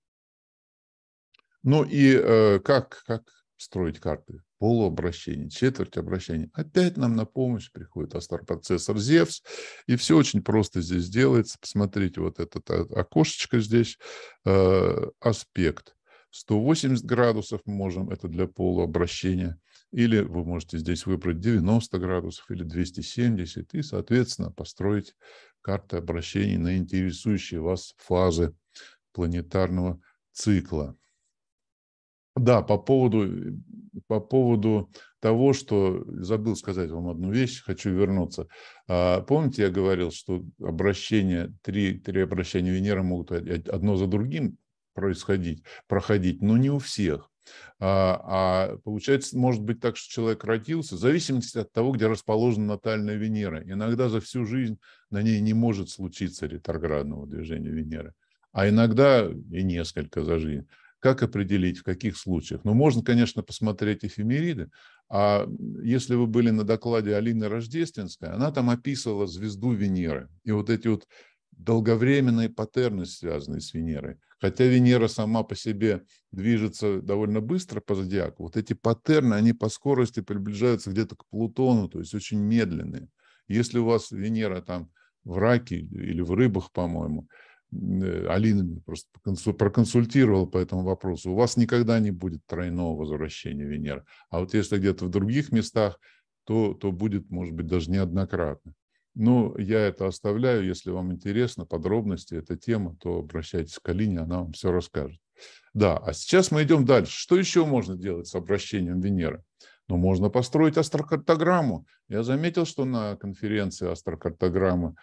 Ну и э, как, как строить карты? Полуобращение, четверть обращения. Опять нам на помощь приходит астарпроцессор Зевс. И все очень просто здесь делается. Посмотрите, вот это окошечко здесь, э, аспект. 180 градусов можем, это для полуобращения. Или вы можете здесь выбрать 90 градусов или 270 и, соответственно, построить карты обращений на интересующие вас фазы планетарного цикла. Да, по поводу, э, по поводу того, что забыл сказать вам одну вещь, хочу вернуться. А, помните, я говорил, что обращения, три, три обращения Венеры могут одно за другим происходить, проходить, но не у всех. А, а получается, может быть так, что человек родился, в зависимости от того, где расположена натальная Венера. Иногда за всю жизнь на ней не может случиться ретроградного движения Венеры, а иногда и несколько за жизнь. Как определить, в каких случаях? Ну, можно, конечно, посмотреть эфемериды, а если вы были на докладе Алины Рождественской, она там описывала звезду Венеры. И вот эти вот долговременные паттерны, связанные с Венерой. Хотя Венера сама по себе движется довольно быстро по зодиаку, вот эти паттерны, они по скорости приближаются где-то к Плутону, то есть очень медленные. Если у вас Венера там в раке или в рыбах, по-моему, э, Алина меня просто проконсультировала по этому вопросу, у вас никогда не будет тройного возвращения Венеры. А вот если где-то в других местах, то, то будет, может быть, даже неоднократно. Ну, я это оставляю. Если вам интересно подробности, эта тема, то обращайтесь к Алине, она вам все расскажет. Да, а сейчас мы идем дальше. Что еще можно делать с обращением Венеры? Ну, можно построить астрокартограмму. Я заметил, что на конференции астрокартограммы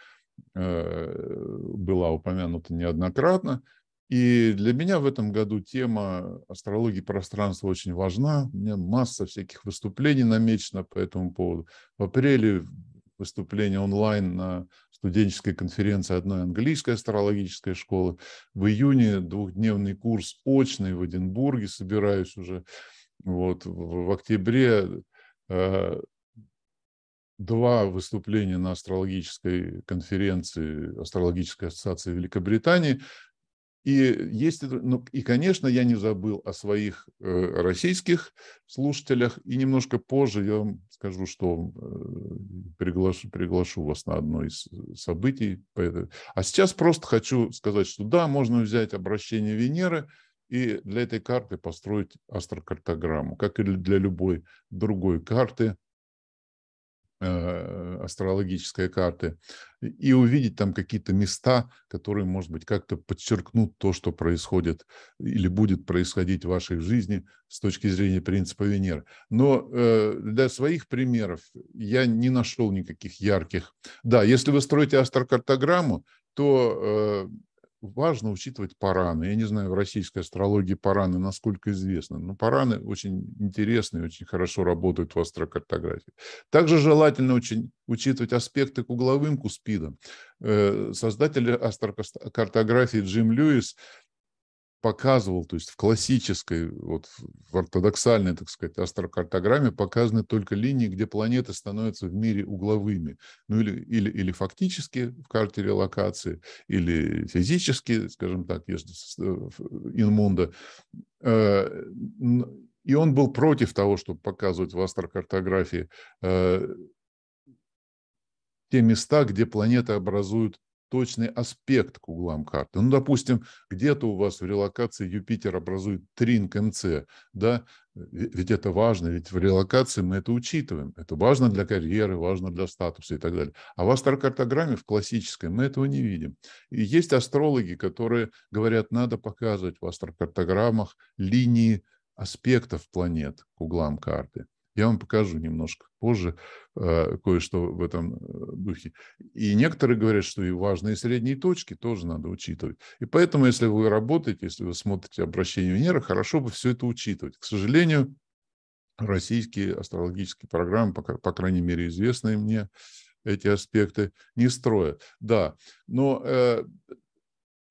э, была упомянута неоднократно. И для меня в этом году тема астрологии пространства очень важна. У меня масса всяких выступлений намечено по этому поводу. В апреле выступление онлайн на студенческой конференции одной английской астрологической школы. В июне двухдневный курс очный в Эдинбурге собираюсь уже. Вот, в октябре э, два выступления на астрологической конференции Астрологической ассоциации Великобритании и, есть, ну, и, конечно, я не забыл о своих э, российских слушателях. И немножко позже я вам скажу, что э, приглашу, приглашу вас на одно из э, событий. А сейчас просто хочу сказать, что да, можно взять обращение Венеры и для этой карты построить астрокартограмму, как и для любой другой карты Э, астрологической карты и увидеть там какие-то места, которые, может быть, как-то подчеркнут то, что происходит или будет происходить в вашей жизни с точки зрения принципа Венеры. Но э, для своих примеров я не нашел никаких ярких. Да, если вы строите астрокартограмму, то э, важно учитывать параны. Я не знаю, в российской астрологии параны насколько известно но параны очень интересные, очень хорошо работают в астрокартографии. Также желательно очень учитывать аспекты к угловым куспидам. Э, создатель астрокартографии Джим Льюис – показывал, то есть в классической, вот в ортодоксальной, так сказать, астрокартограмме показаны только линии, где планеты становятся в мире угловыми. Ну или, или, или фактически в карте релокации, или физически, скажем так, если э, инмунда. Э, и он был против того, чтобы показывать в астрокартографии э, те места, где планеты образуют точный аспект к углам карты. Ну, допустим, где-то у вас в релокации Юпитер образует тринг МЦ, да, ведь это важно, ведь в релокации мы это учитываем. Это важно для карьеры, важно для статуса и так далее. А в астрокартограмме, в классической, мы этого не видим. И есть астрологи, которые говорят, надо показывать в астрокартограммах линии аспектов планет к углам карты. Я вам покажу немножко позже э, кое-что в этом э, духе. И некоторые говорят, что и важные средние точки тоже надо учитывать. И поэтому, если вы работаете, если вы смотрите обращение Венеры, хорошо бы все это учитывать. К сожалению, российские астрологические программы, по, по крайней мере, известные мне, эти аспекты не строят. Да, но э,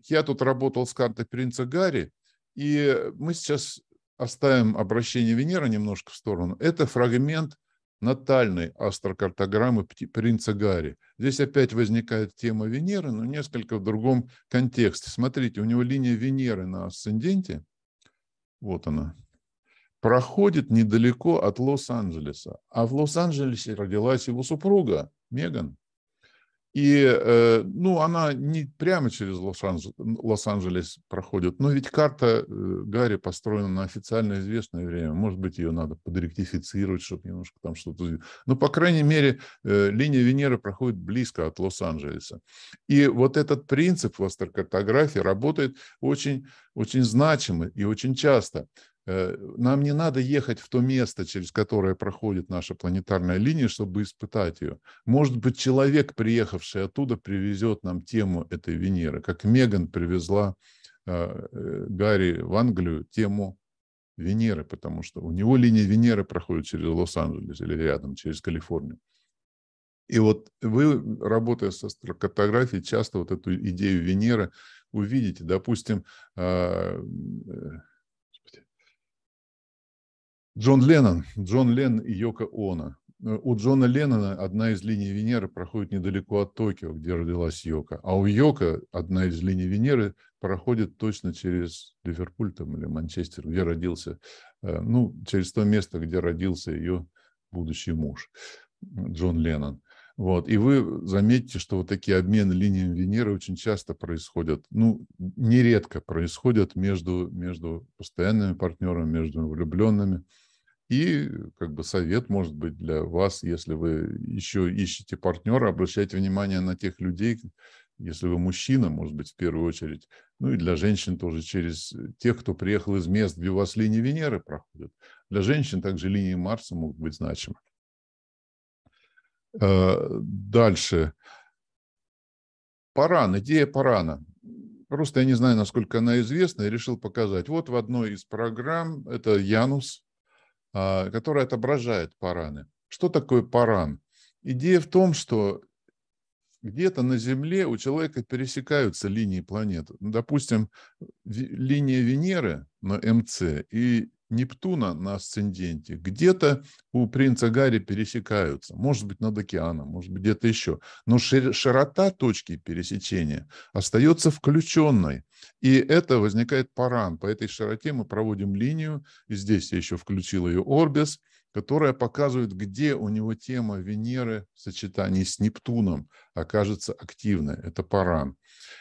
я тут работал с картой принца Гарри, и мы сейчас оставим обращение Венеры немножко в сторону, это фрагмент натальной астрокартограммы принца Гарри. Здесь опять возникает тема Венеры, но несколько в другом контексте. Смотрите, у него линия Венеры на асценденте, вот она, проходит недалеко от Лос-Анджелеса. А в Лос-Анджелесе родилась его супруга Меган. И, э, ну, она не прямо через Лос-Анджелес проходит, но ведь карта э, Гарри построена на официально известное время. Может быть, ее надо подректифицировать, чтобы немножко там что-то... Но, ну, по крайней мере, э, линия Венеры проходит близко от Лос-Анджелеса. И вот этот принцип в астрокартографии работает очень, очень значимо и очень часто. Э, нам не надо ехать в то место, через которое проходит наша планетарная линия, чтобы испытать ее. Может быть, человек, приехавший оттуда, привезет нам тему этой Венеры, как Меган привезла а, э, Гарри в Англию тему Венеры, потому что у него линия Венеры проходит через Лос-Анджелес или рядом, через Калифорнию. И вот вы, работая со астрокартографией, часто вот эту идею Венеры увидите. Допустим, а, э, Джон Леннон. Джон Ленн и Йока Оно. Э, у Джона Леннона одна из линий Венеры проходит недалеко от Токио, где родилась Йока. А у Йока одна из линий Венеры проходит точно через Ливерпуль там, или Манчестер, где родился, э, ну, через то место, где родился ее будущий муж, Джон Леннон. Вот. И вы заметите, что вот такие обмены линиями Венеры очень часто происходят, ну, нередко происходят между, между постоянными партнерами, между влюбленными. И как бы совет может быть для вас, если вы еще ищете партнера, обращайте внимание на тех людей, если вы мужчина, может быть, в первую очередь, ну и для женщин тоже через тех, кто приехал из мест, где у вас линии Венеры проходят. Для женщин также линии Марса могут быть значимы. Э, дальше. Паран, идея Парана. Просто я не знаю, насколько она известна, и решил показать. Вот в одной из программ, это Янус, а, которая отображает параны. Что такое паран? Идея в том, что где-то на Земле у человека пересекаются линии планет. Ну, допустим, линия Венеры на МЦ и Нептуна на асценденте где-то у принца Гарри пересекаются. Может быть, над океаном, может быть, где-то еще. Но широта точки пересечения остается включенной. И это возникает паран. По этой широте мы проводим линию. И здесь я еще включил ее орбис которая показывает, где у него тема Венеры в сочетании с Нептуном окажется активной. Это Паран.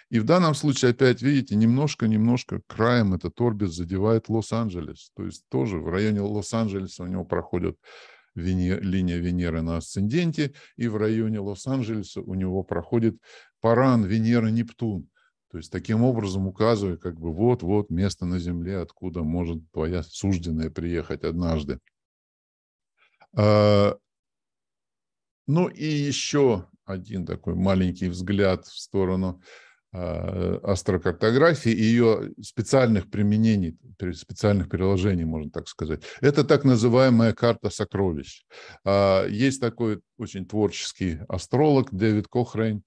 И в данном случае, опять видите, немножко-немножко краем этот орбит задевает Лос-Анджелес. То есть тоже в районе Лос-Анджелеса у него проходит Венер, линия Венеры на асценденте, и в районе Лос-Анджелеса у него проходит Паран, Венера, Нептун. То есть таким образом указывая, как бы вот-вот место на Земле, откуда может твоя сужденная приехать однажды. А, ну и еще один такой маленький взгляд в сторону а, астрокартографии и ее специальных применений, специальных приложений, можно так сказать. Это так называемая карта сокровищ. А, есть такой очень творческий астролог Дэвид Кохрейн,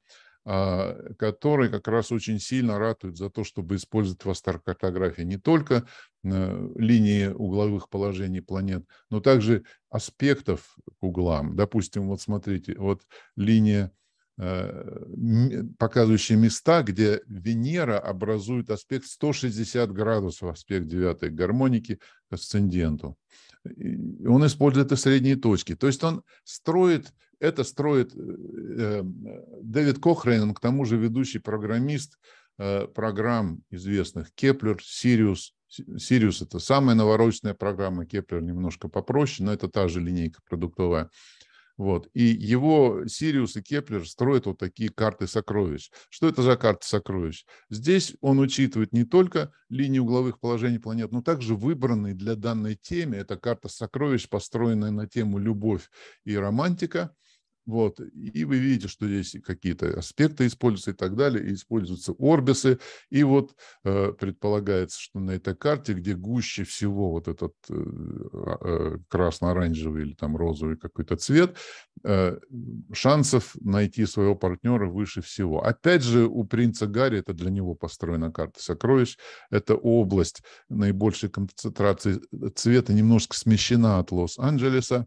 а, которые как раз очень сильно ратуют за то, чтобы использовать в астаркартографии не только э, линии угловых положений планет, но также аспектов к углам. Допустим, вот смотрите, вот линия, э, показывающая места, где Венера образует аспект 160 градусов, аспект девятой гармоники к асценденту. Он использует и средние точки. То есть он строит это строит э, Дэвид Кохрейн, к тому же ведущий программист э, программ известных Кеплер, Сириус. Сириус – это самая навороченная программа, Кеплер немножко попроще, но это та же линейка продуктовая. Вот. И его Сириус и Кеплер строят вот такие карты сокровищ. Что это за карты сокровищ? Здесь он учитывает не только линии угловых положений планет, но также выбранные для данной темы. Это карта сокровищ, построенная на тему любовь и романтика. Вот. И вы видите, что здесь какие-то аспекты используются и так далее, и используются орбисы. И вот э, предполагается, что на этой карте, где гуще всего вот этот э, а, э, красно-оранжевый или там розовый какой-то цвет, э, шансов найти своего партнера выше всего. Опять же, у принца Гарри, это для него построена карта сокровищ, это область наибольшей концентрации э, цвета немножко смещена от Лос-Анджелеса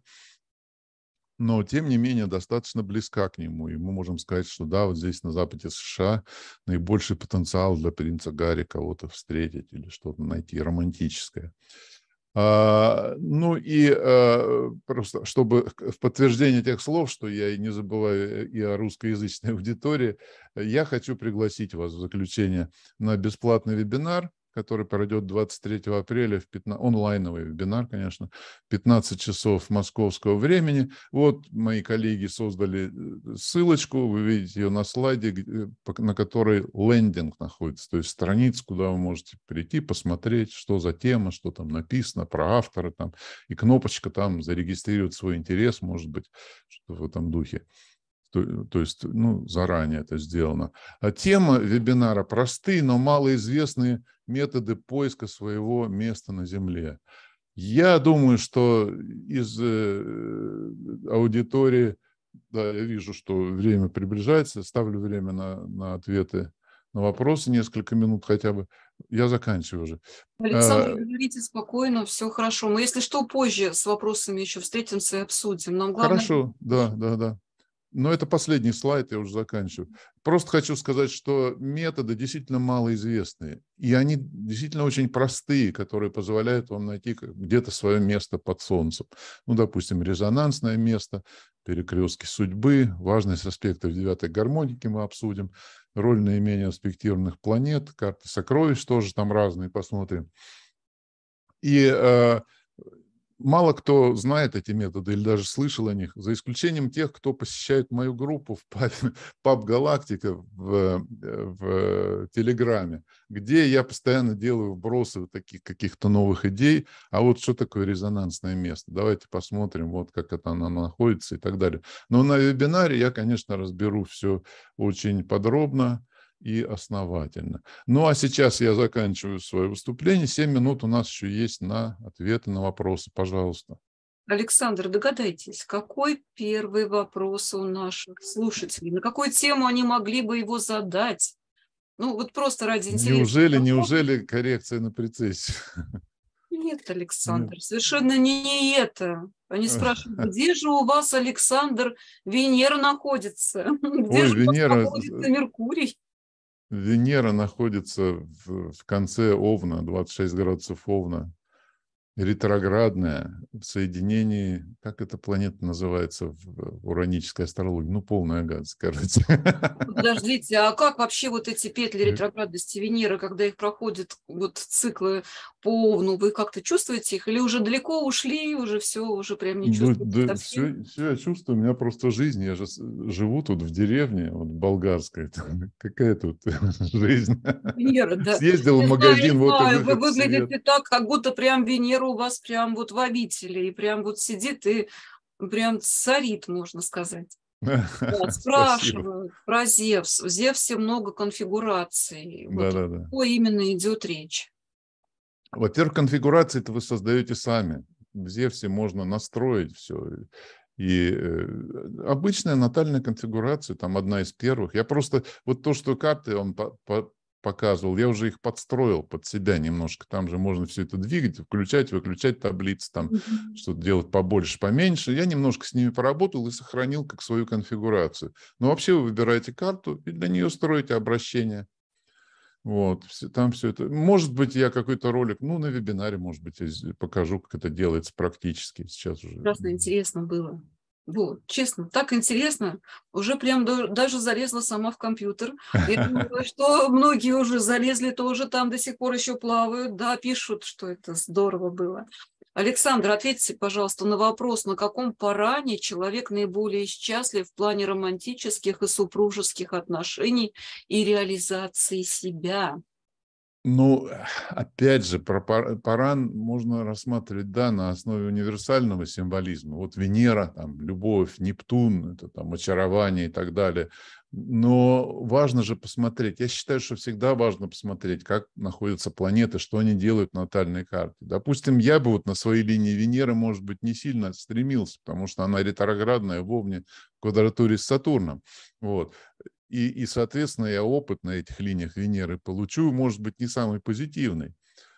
но тем не менее достаточно близка к нему. И мы можем сказать, что да, вот здесь на западе США наибольший потенциал для принца Гарри кого-то встретить или что-то найти романтическое. А, ну и а, просто, чтобы в подтверждение тех слов, что я и не забываю э, и о русскоязычной аудитории, я хочу пригласить вас в заключение на бесплатный вебинар который пройдет 23 апреля, в 15, онлайновый вебинар, конечно, 15 часов московского времени. Вот мои коллеги создали э, ссылочку, вы видите ее на слайде, э, на которой лендинг находится, то есть страница, куда вы можете прийти, посмотреть, что за тема, что там написано, про автора там, и кнопочка там зарегистрировать свой интерес, может быть, что в этом духе. То, э, то есть, ну, заранее это сделано. А тема вебинара простые, но малоизвестные методы поиска своего места на Земле. Я думаю, что из э, аудитории, да, я вижу, что время приближается, ставлю время на, на ответы на вопросы, несколько минут хотя бы. Я заканчиваю уже. Александр, а, говорите спокойно, все хорошо. Мы, если что, позже с вопросами еще встретимся и обсудим. Нам главное... Хорошо, да, да, да. Но это последний слайд, я уже заканчиваю. Просто хочу сказать, что методы действительно малоизвестные. И они действительно очень простые, которые позволяют вам найти где-то свое место под солнцем. Ну, допустим, резонансное место, перекрестки судьбы, важность аспектов девятой гармоники мы обсудим, роль наименее аспектированных планет, карты сокровищ тоже там разные, посмотрим. И э, Мало кто знает эти методы или даже слышал о них, за исключением тех, кто посещает мою группу в Паб Галактика в, э, в э, Телеграме, где я постоянно делаю вбросы таких каких-то новых идей. А вот что такое резонансное место? Давайте посмотрим, вот как это оно находится и так далее. Но на вебинаре я, конечно, разберу все очень подробно и основательно. Ну а сейчас я заканчиваю свое выступление. Семь минут у нас еще есть на ответы на вопросы. Пожалуйста. Александр, догадайтесь, какой первый вопрос у наших слушателей? На какую тему они могли бы его задать? Ну, вот просто ради интереса. Неужели, неужели коррекция на прицессе? Нет, Александр, Нет. совершенно не не это. Они спрашивают, где же у вас, Александр, Венера находится? Где Ой, же Венера... находится Меркурий? Венера находится в, конце Овна, 26 градусов Овна ретроградная в соединении, как эта планета называется в уранической астрологии? Ну, полная гадость, короче. Ну, подождите, а как вообще вот эти петли э. ретроградности Венеры, когда их проходят вот циклы по Овну, вы как-то чувствуете их или уже далеко ушли, уже все, уже прям не ну чувствуете? Да, да, все, все я чувствую, у меня просто жизнь, я же живу тут в деревне, вот болгарской, какая тут жизнь? Венера, да. Съездил я в магазин, знаю, вот знаю, вы выглядите свет. так, как будто прям Венеру у вас прям вот в обители, и прям вот сидит и прям царит, можно сказать. Да, спрашивают про Зевс. В Зевсе много конфигураций. Да, вот да, да. именно идет речь? Во-первых, конфигурации это вы создаете сами. В Зевсе можно настроить все. И э, обычная натальная конфигурация, там одна из первых. Я просто, вот то, что карты он показывал, я уже их подстроил под себя немножко. Там же можно все это двигать, включать, выключать таблицы, там mm-hmm. что-то делать побольше, поменьше. Я немножко с ними поработал и сохранил как свою конфигурацию. Но вообще вы выбираете карту и для нее строите обращение. Вот, там все это. Может быть, я какой-то ролик, ну, на вебинаре, может быть, покажу, как это делается практически сейчас уже. Просто интересно было было, честно, так интересно. Уже прям до, даже залезла сама в компьютер. Я думаю, что многие уже залезли тоже там, до сих пор еще плавают, да, пишут, что это здорово было. Александр, ответьте, пожалуйста, на вопрос, на каком паране человек наиболее счастлив в плане романтических и супружеских отношений и реализации себя? Ну, опять же, про Паран можно рассматривать, да, на основе универсального символизма. Вот Венера, там, любовь, Нептун, это там очарование и так далее. Но важно же посмотреть, я считаю, что всегда важно посмотреть, как находятся планеты, что они делают на натальной карте. Допустим, я бы вот на своей линии Венеры, может быть, не сильно стремился, потому что она ретроградная в Овне в квадратуре с Сатурном. Вот. И, и, соответственно, я опыт на этих линиях Венеры получу, может быть, не самый позитивный,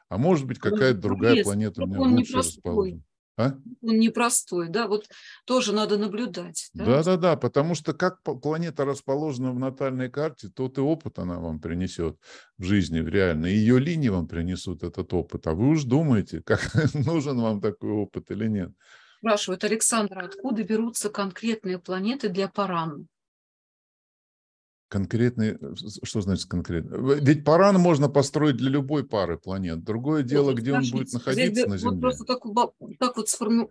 а может быть, ну, какая-то ну, другая Есть, планета у меня лучше расположена. А? Он непростой, да, вот тоже надо наблюдать. Да-да-да, потому что как планета расположена в натальной карте, тот и опыт она вам принесет в жизни, в реальной. Ее линии вам принесут этот опыт, а вы уж думаете, как нужен вам такой опыт или нет. Спрашивают Александра, откуда берутся конкретные планеты для Паран? Конкретный, э, что значит конкретно? Ведь паран можно построить для любой пары планет. Другое ну, дело, ну, где он будет находиться здесь, на Земле. Вот просто так, так вот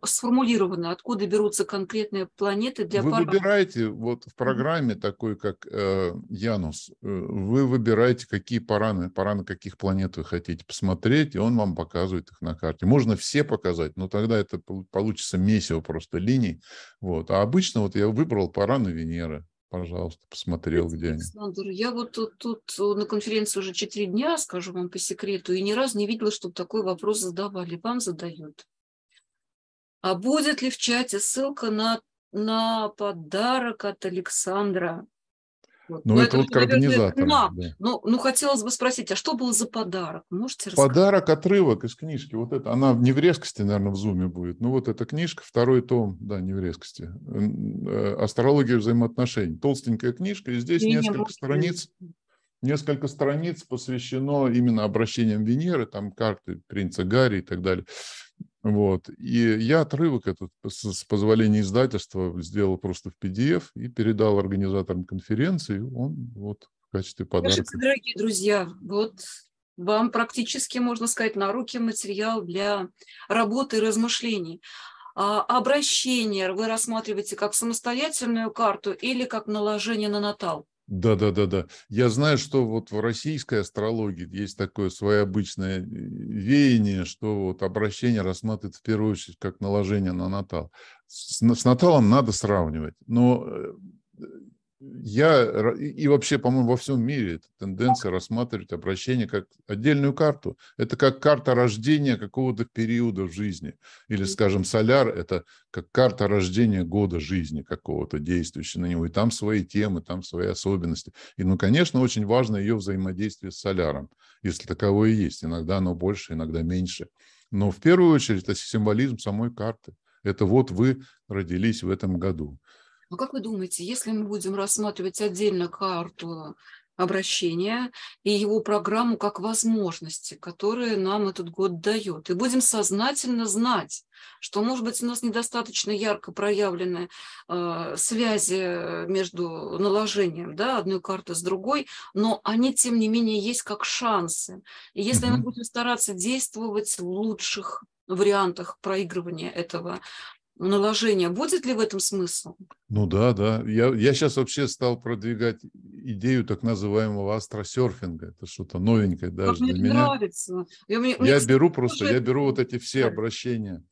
сформулировано, откуда берутся конкретные планеты для Вы пар... выбираете, вот в программе такой, как э, Янус, э, вы выбираете, какие параны, параны каких планет вы хотите посмотреть, и он вам показывает их на карте. Можно все показать, но тогда это получится месиво просто линий. Вот. А обычно вот я выбрал параны Венеры. Пожалуйста, посмотрел где Александр, они. я вот тут, тут э, на конференции уже четыре дня, скажу вам по секрету, и ни разу не видела, чтобы такой вопрос задавали. Вам задают. А будет ли в чате ссылка на, на подарок от Александра? Вот. Ну, Но это, это вот к Да. Ну, ну, хотелось бы спросить, а что было за подарок? Можете рассказать? Подарок, отрывок из книжки. Вот это, она в неврезкости, наверное, в зуме будет. Ну, вот эта книжка, второй том, да, неврезкости. Э, Астрология взаимоотношений. Толстенькая книжка, и здесь и несколько не страниц. Несколько страниц посвящено именно обращениям Венеры, там карты принца Гарри и так далее. Вот. И я отрывок этот, с позволения издательства, сделал просто в PDF и передал организаторам конференции. Он вот в качестве подарка. Кажется, дорогие друзья, вот вам практически, можно сказать, на руки материал для работы и размышлений. А обращение вы рассматриваете как самостоятельную карту или как наложение на натал? Да, да, да, да. Я знаю, что вот в российской астрологии есть такое свое обычное э, веяние, что вот обращение рассматривают в первую очередь как наложение на натал. С, с наталом надо сравнивать, но э, я и вообще, по-моему, во всем мире эта тенденция рассматривать обращение как отдельную карту. Это как карта рождения какого-то периода в жизни. Или, скажем, соляр – это как карта рождения года жизни какого-то действующего на него. И там свои темы, там свои особенности. И, ну, конечно, очень важно ее взаимодействие с соляром, если таковое есть. Иногда оно больше, иногда меньше. Но в первую очередь это символизм самой карты. Это вот вы родились в этом году. А как вы думаете, если мы будем рассматривать отдельно карту обращения и его программу как возможности, которые нам этот год дает. И будем сознательно знать, что, может быть, у нас недостаточно ярко проявлены э, связи между наложением да, одной карты с другой, но они, тем не менее, есть как шансы. И если mm-hmm. мы будем стараться действовать в лучших вариантах проигрывания этого наложения. Будет ли в этом смысл? Ну да, да. Я, я сейчас вообще стал продвигать идею так называемого астросерфинга. Это что-то новенькое даже мне для меня. нравится. Я, я мне беру просто, я беру вот эти все обращения.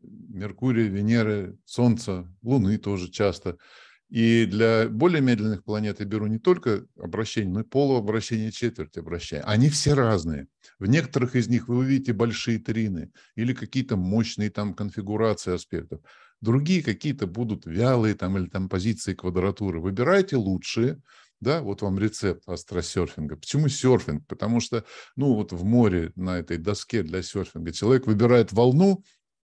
Меркурия, Венеры, Солнца, Луны тоже часто – и для более медленных планет я беру не только обращение, но и полуобращение, четверть обращения. Они все разные. В некоторых из них вы увидите большие трины или какие-то мощные там конфигурации аспектов. Другие какие-то будут вялые там или там позиции квадратуры. Выбирайте лучшие, да, вот вам рецепт астросерфинга. Почему серфинг? Потому что, ну, вот в море на этой доске для серфинга человек выбирает волну,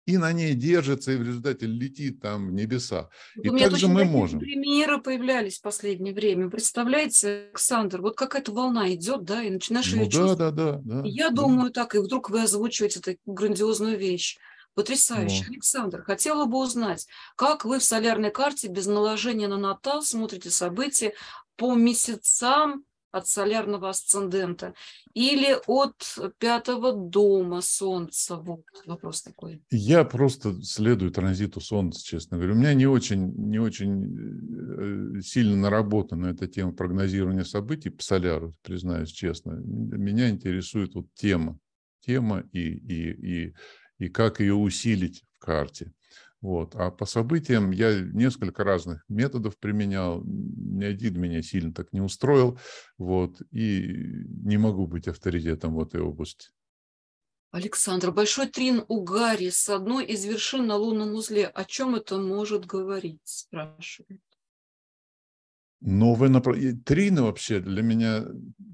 и на ней держится, и в результате летит там в небеса. И У так же мы можем. Примеры появлялись в последнее время. Представляете, Александр, вот какая-то волна идет, да, и начинаешь ну, ее да, чувствовать. Да, да, да. Я да. думаю так, и вдруг вы озвучиваете такую грандиозную вещь. Потрясающе. Ну. Александр, хотела бы узнать, как вы в солярной карте без наложения на натал смотрите события по месяцам от солярного асцендента, или от пятого дома Солнца? Вот вопрос такой. Я просто следую транзиту Солнца, честно говоря. У меня не очень, не очень э, сильно наработана эта тема прогнозирования событий по соляру, признаюсь честно. Меня интересует вот тема, тема и, и, и, и как ее усилить в карте. Вот. А по событиям я несколько разных методов применял, ни один меня сильно так не устроил, вот, и не могу быть авторитетом в этой области. Александр, большой трин у Гарри с одной из вершин на лунном узле. О чем это может говорить, спрашивает. Новое направление. Трина вообще для меня,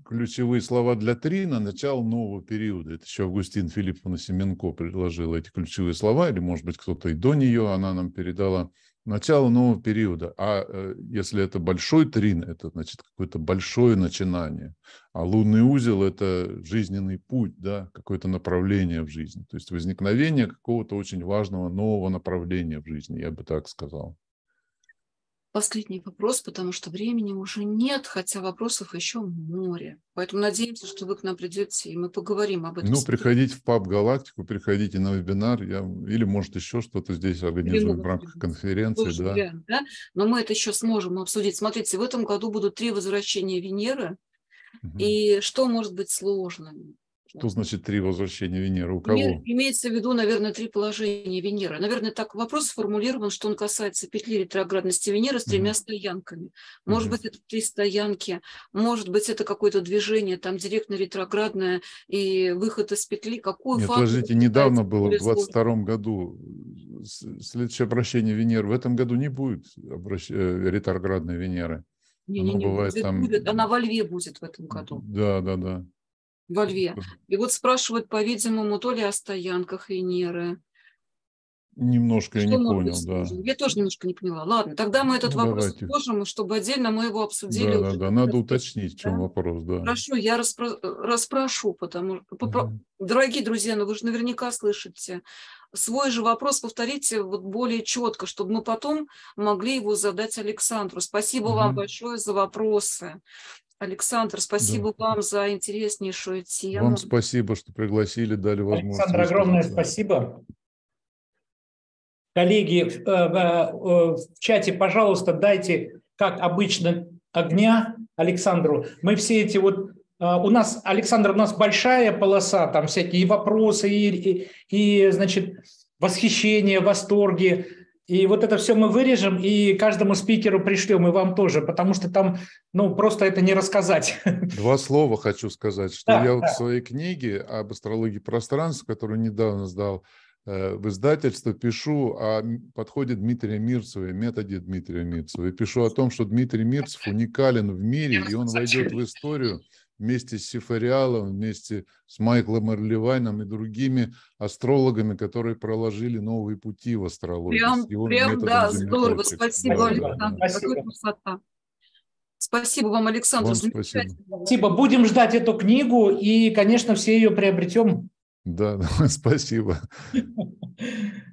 ключевые слова для Трина, начало нового периода. Это еще Августин Филипповна Семенко предложила эти ключевые слова, или, может быть, кто-то и до нее, она нам передала. Начало нового периода. А э, если это большой Трин, это значит какое-то большое начинание. А лунный узел – это жизненный путь, да, какое-то направление в жизни. То есть возникновение какого-то очень важного нового направления в жизни, я бы так сказал последний вопрос, потому что времени уже нет, хотя вопросов еще море. Поэтому надеемся, что вы к нам придете, и мы поговорим об этом. Ну, приходите в ПАП «Галактику», приходите на вебинар, я... или, может, еще что-то здесь организуем в рамках конференции. да. Вариант, да? Но мы это еще сможем обсудить. Смотрите, в этом году будут три возвращения Венеры, угу. и что может быть сложным? Что значит три возвращения Венеры? У кого? Венера, имеется в виду, наверное, три положения Венеры. Наверное, так вопрос сформулирован, что он касается петли ретроградности Венеры с тремя mm-hmm. стоянками. Может mm-hmm. быть, это три стоянки, может быть, это какое-то движение, там директно ретроградное и выход из петли. Какую Нет, подождите, недавно было, в 22 году, следующее обращение Венеры. В этом году не будет обращ... Э, ретроградной Венеры. Не, не, не бывает будет, там... будет, она во Льве будет в этом году. Да, да, да во Льве. И вот спрашивают, по-видимому, то ли о стоянках Венеры. Немножко Что я не понял, да. Я тоже немножко не поняла. Ладно, тогда мы этот ну, вопрос давайте. отложим, чтобы отдельно мы его обсудили. Да, да, да, надо уточнить, в чем да? вопрос, да. Прошу, я распро... распрошу, потому что... Угу. Дорогие друзья, ну вы же наверняка слышите. Свой же вопрос повторите вот более четко, чтобы мы потом могли его задать Александру. Спасибо угу. вам большое за вопросы. Александр, спасибо да. вам за интереснейшую тему. Вам спасибо, что пригласили, дали возможность. Александр, огромное спасибо. Коллеги, э, э, в чате, пожалуйста, дайте, как обычно, огня Александру. Мы все эти вот... Э, у нас, Александр, у нас большая полоса, там всякие вопросы и, и, и значит, восхищение, восторги. И вот это все мы вырежем и каждому спикеру пришлем, и вам тоже, потому что там, ну, просто это не рассказать. Два слова хочу сказать, что да, я вот да. в своей книге об астрологии пространства, которую недавно сдал э, в издательство, пишу о подходе Дмитрия Мирцева и методе Дмитрия Мирцева. И пишу о том, что Дмитрий Мирцев уникален в мире, и он войдет в историю – вместе с Сифариалом, вместе с Майклом Эрливайном и другими астрологами, которые проложили новые пути в астрологии. Прям, прям да, здорово. Спасибо, Александр. Спасибо. Какая красота. Спасибо вам, Александр. Вам спасибо. спасибо. Типа, будем ждать эту книгу и, конечно, все ее приобретем. Да, спасибо.